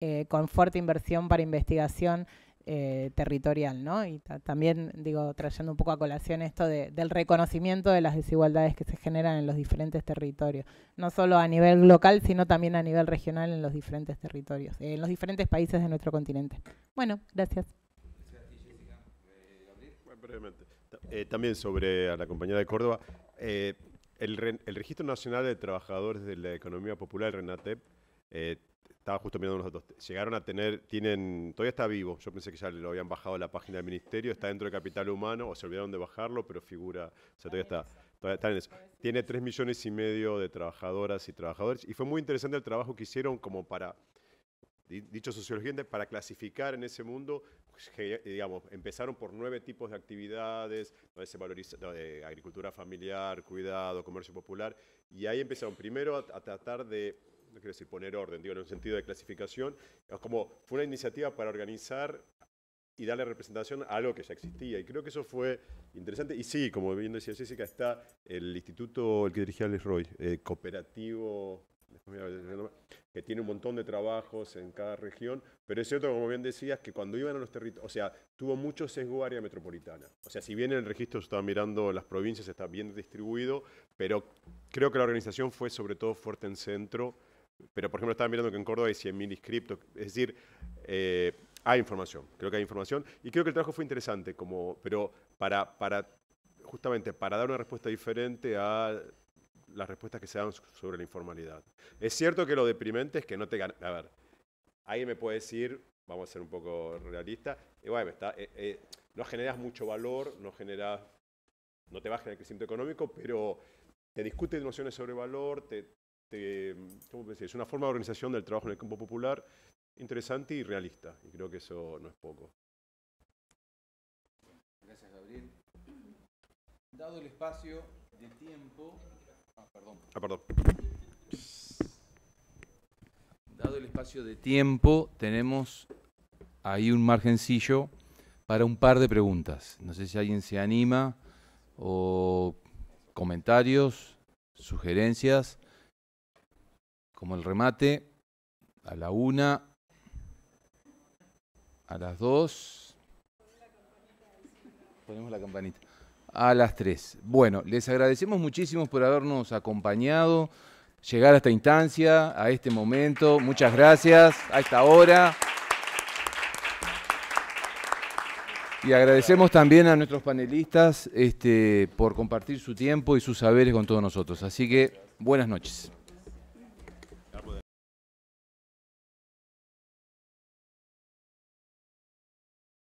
eh, con fuerte inversión para investigación eh, territorial, ¿no? Y también, digo, trayendo un poco a colación esto del reconocimiento de las desigualdades que se generan en los diferentes territorios, no solo a nivel local, sino también a nivel regional en los diferentes territorios, eh, en los diferentes países de nuestro continente. Bueno, gracias. Brevemente. Eh, también sobre a la compañía de Córdoba, el, Registro Nacional de Trabajadores de la Economía Popular, RENATEP, justo mirando los datos. Llegaron a tener, tienen, todavía está vivo. Yo pensé que ya lo habían bajado la página del ministerio. Está dentro de Capital Humano, o se olvidaron de bajarlo, pero figura, o sea, todavía está. Todavía está en eso. Tiene tres millones y medio de trabajadoras y trabajadores. Y fue muy interesante el trabajo que hicieron como para, dicho sociología, para clasificar en ese mundo digamos, empezaron por nueve tipos de actividades, donde se valoriza de agricultura familiar, cuidado, comercio popular, y ahí empezaron primero a, tratar de no quiero decir poner orden, digo en un sentido de clasificación, como fue una iniciativa para organizar y darle representación a algo que ya existía. Y creo que eso fue interesante. Y sí, como bien decía Jessica, está el instituto, el que dirigía Alex Roy, eh, cooperativo, que tiene un montón de trabajos en cada región, pero es cierto, como bien decías, que cuando iban a los territorios, o sea, tuvo mucho sesgo área metropolitana. O sea, si bien en el registro se estaba mirando las provincias, está bien distribuido, pero creo que la organización fue sobre todo fuerte en centro pero, por ejemplo, estaban mirando que en Córdoba hay 100.000 inscriptos. Es decir, eh, hay información. Creo que hay información. Y creo que el trabajo fue interesante, como, pero para, para, justamente para dar una respuesta diferente a las respuestas que se dan sobre la informalidad. Es cierto que lo deprimente es que no te ganas, A ver, alguien me puede decir, vamos a ser un poco realistas, eh, eh, no generas mucho valor, no generas, no te baja el crecimiento económico, pero te discuten nociones sobre valor, te, este, es una forma de organización del trabajo en el campo popular interesante y realista, y creo que eso no es poco. Gracias, Gabriel. Dado el espacio de tiempo... Ah, perdón. Ah, Dado el espacio de tiempo, tenemos ahí un margencillo para un par de preguntas. No sé si alguien se anima o comentarios, sugerencias como el remate, a la una, a las dos, ponemos la campanita, a las tres. Bueno, les agradecemos muchísimo por habernos acompañado, llegar a esta instancia, a este momento. Muchas gracias, a esta hora. Y agradecemos también a nuestros panelistas este, por compartir su tiempo y sus saberes con todos nosotros. Así que buenas noches.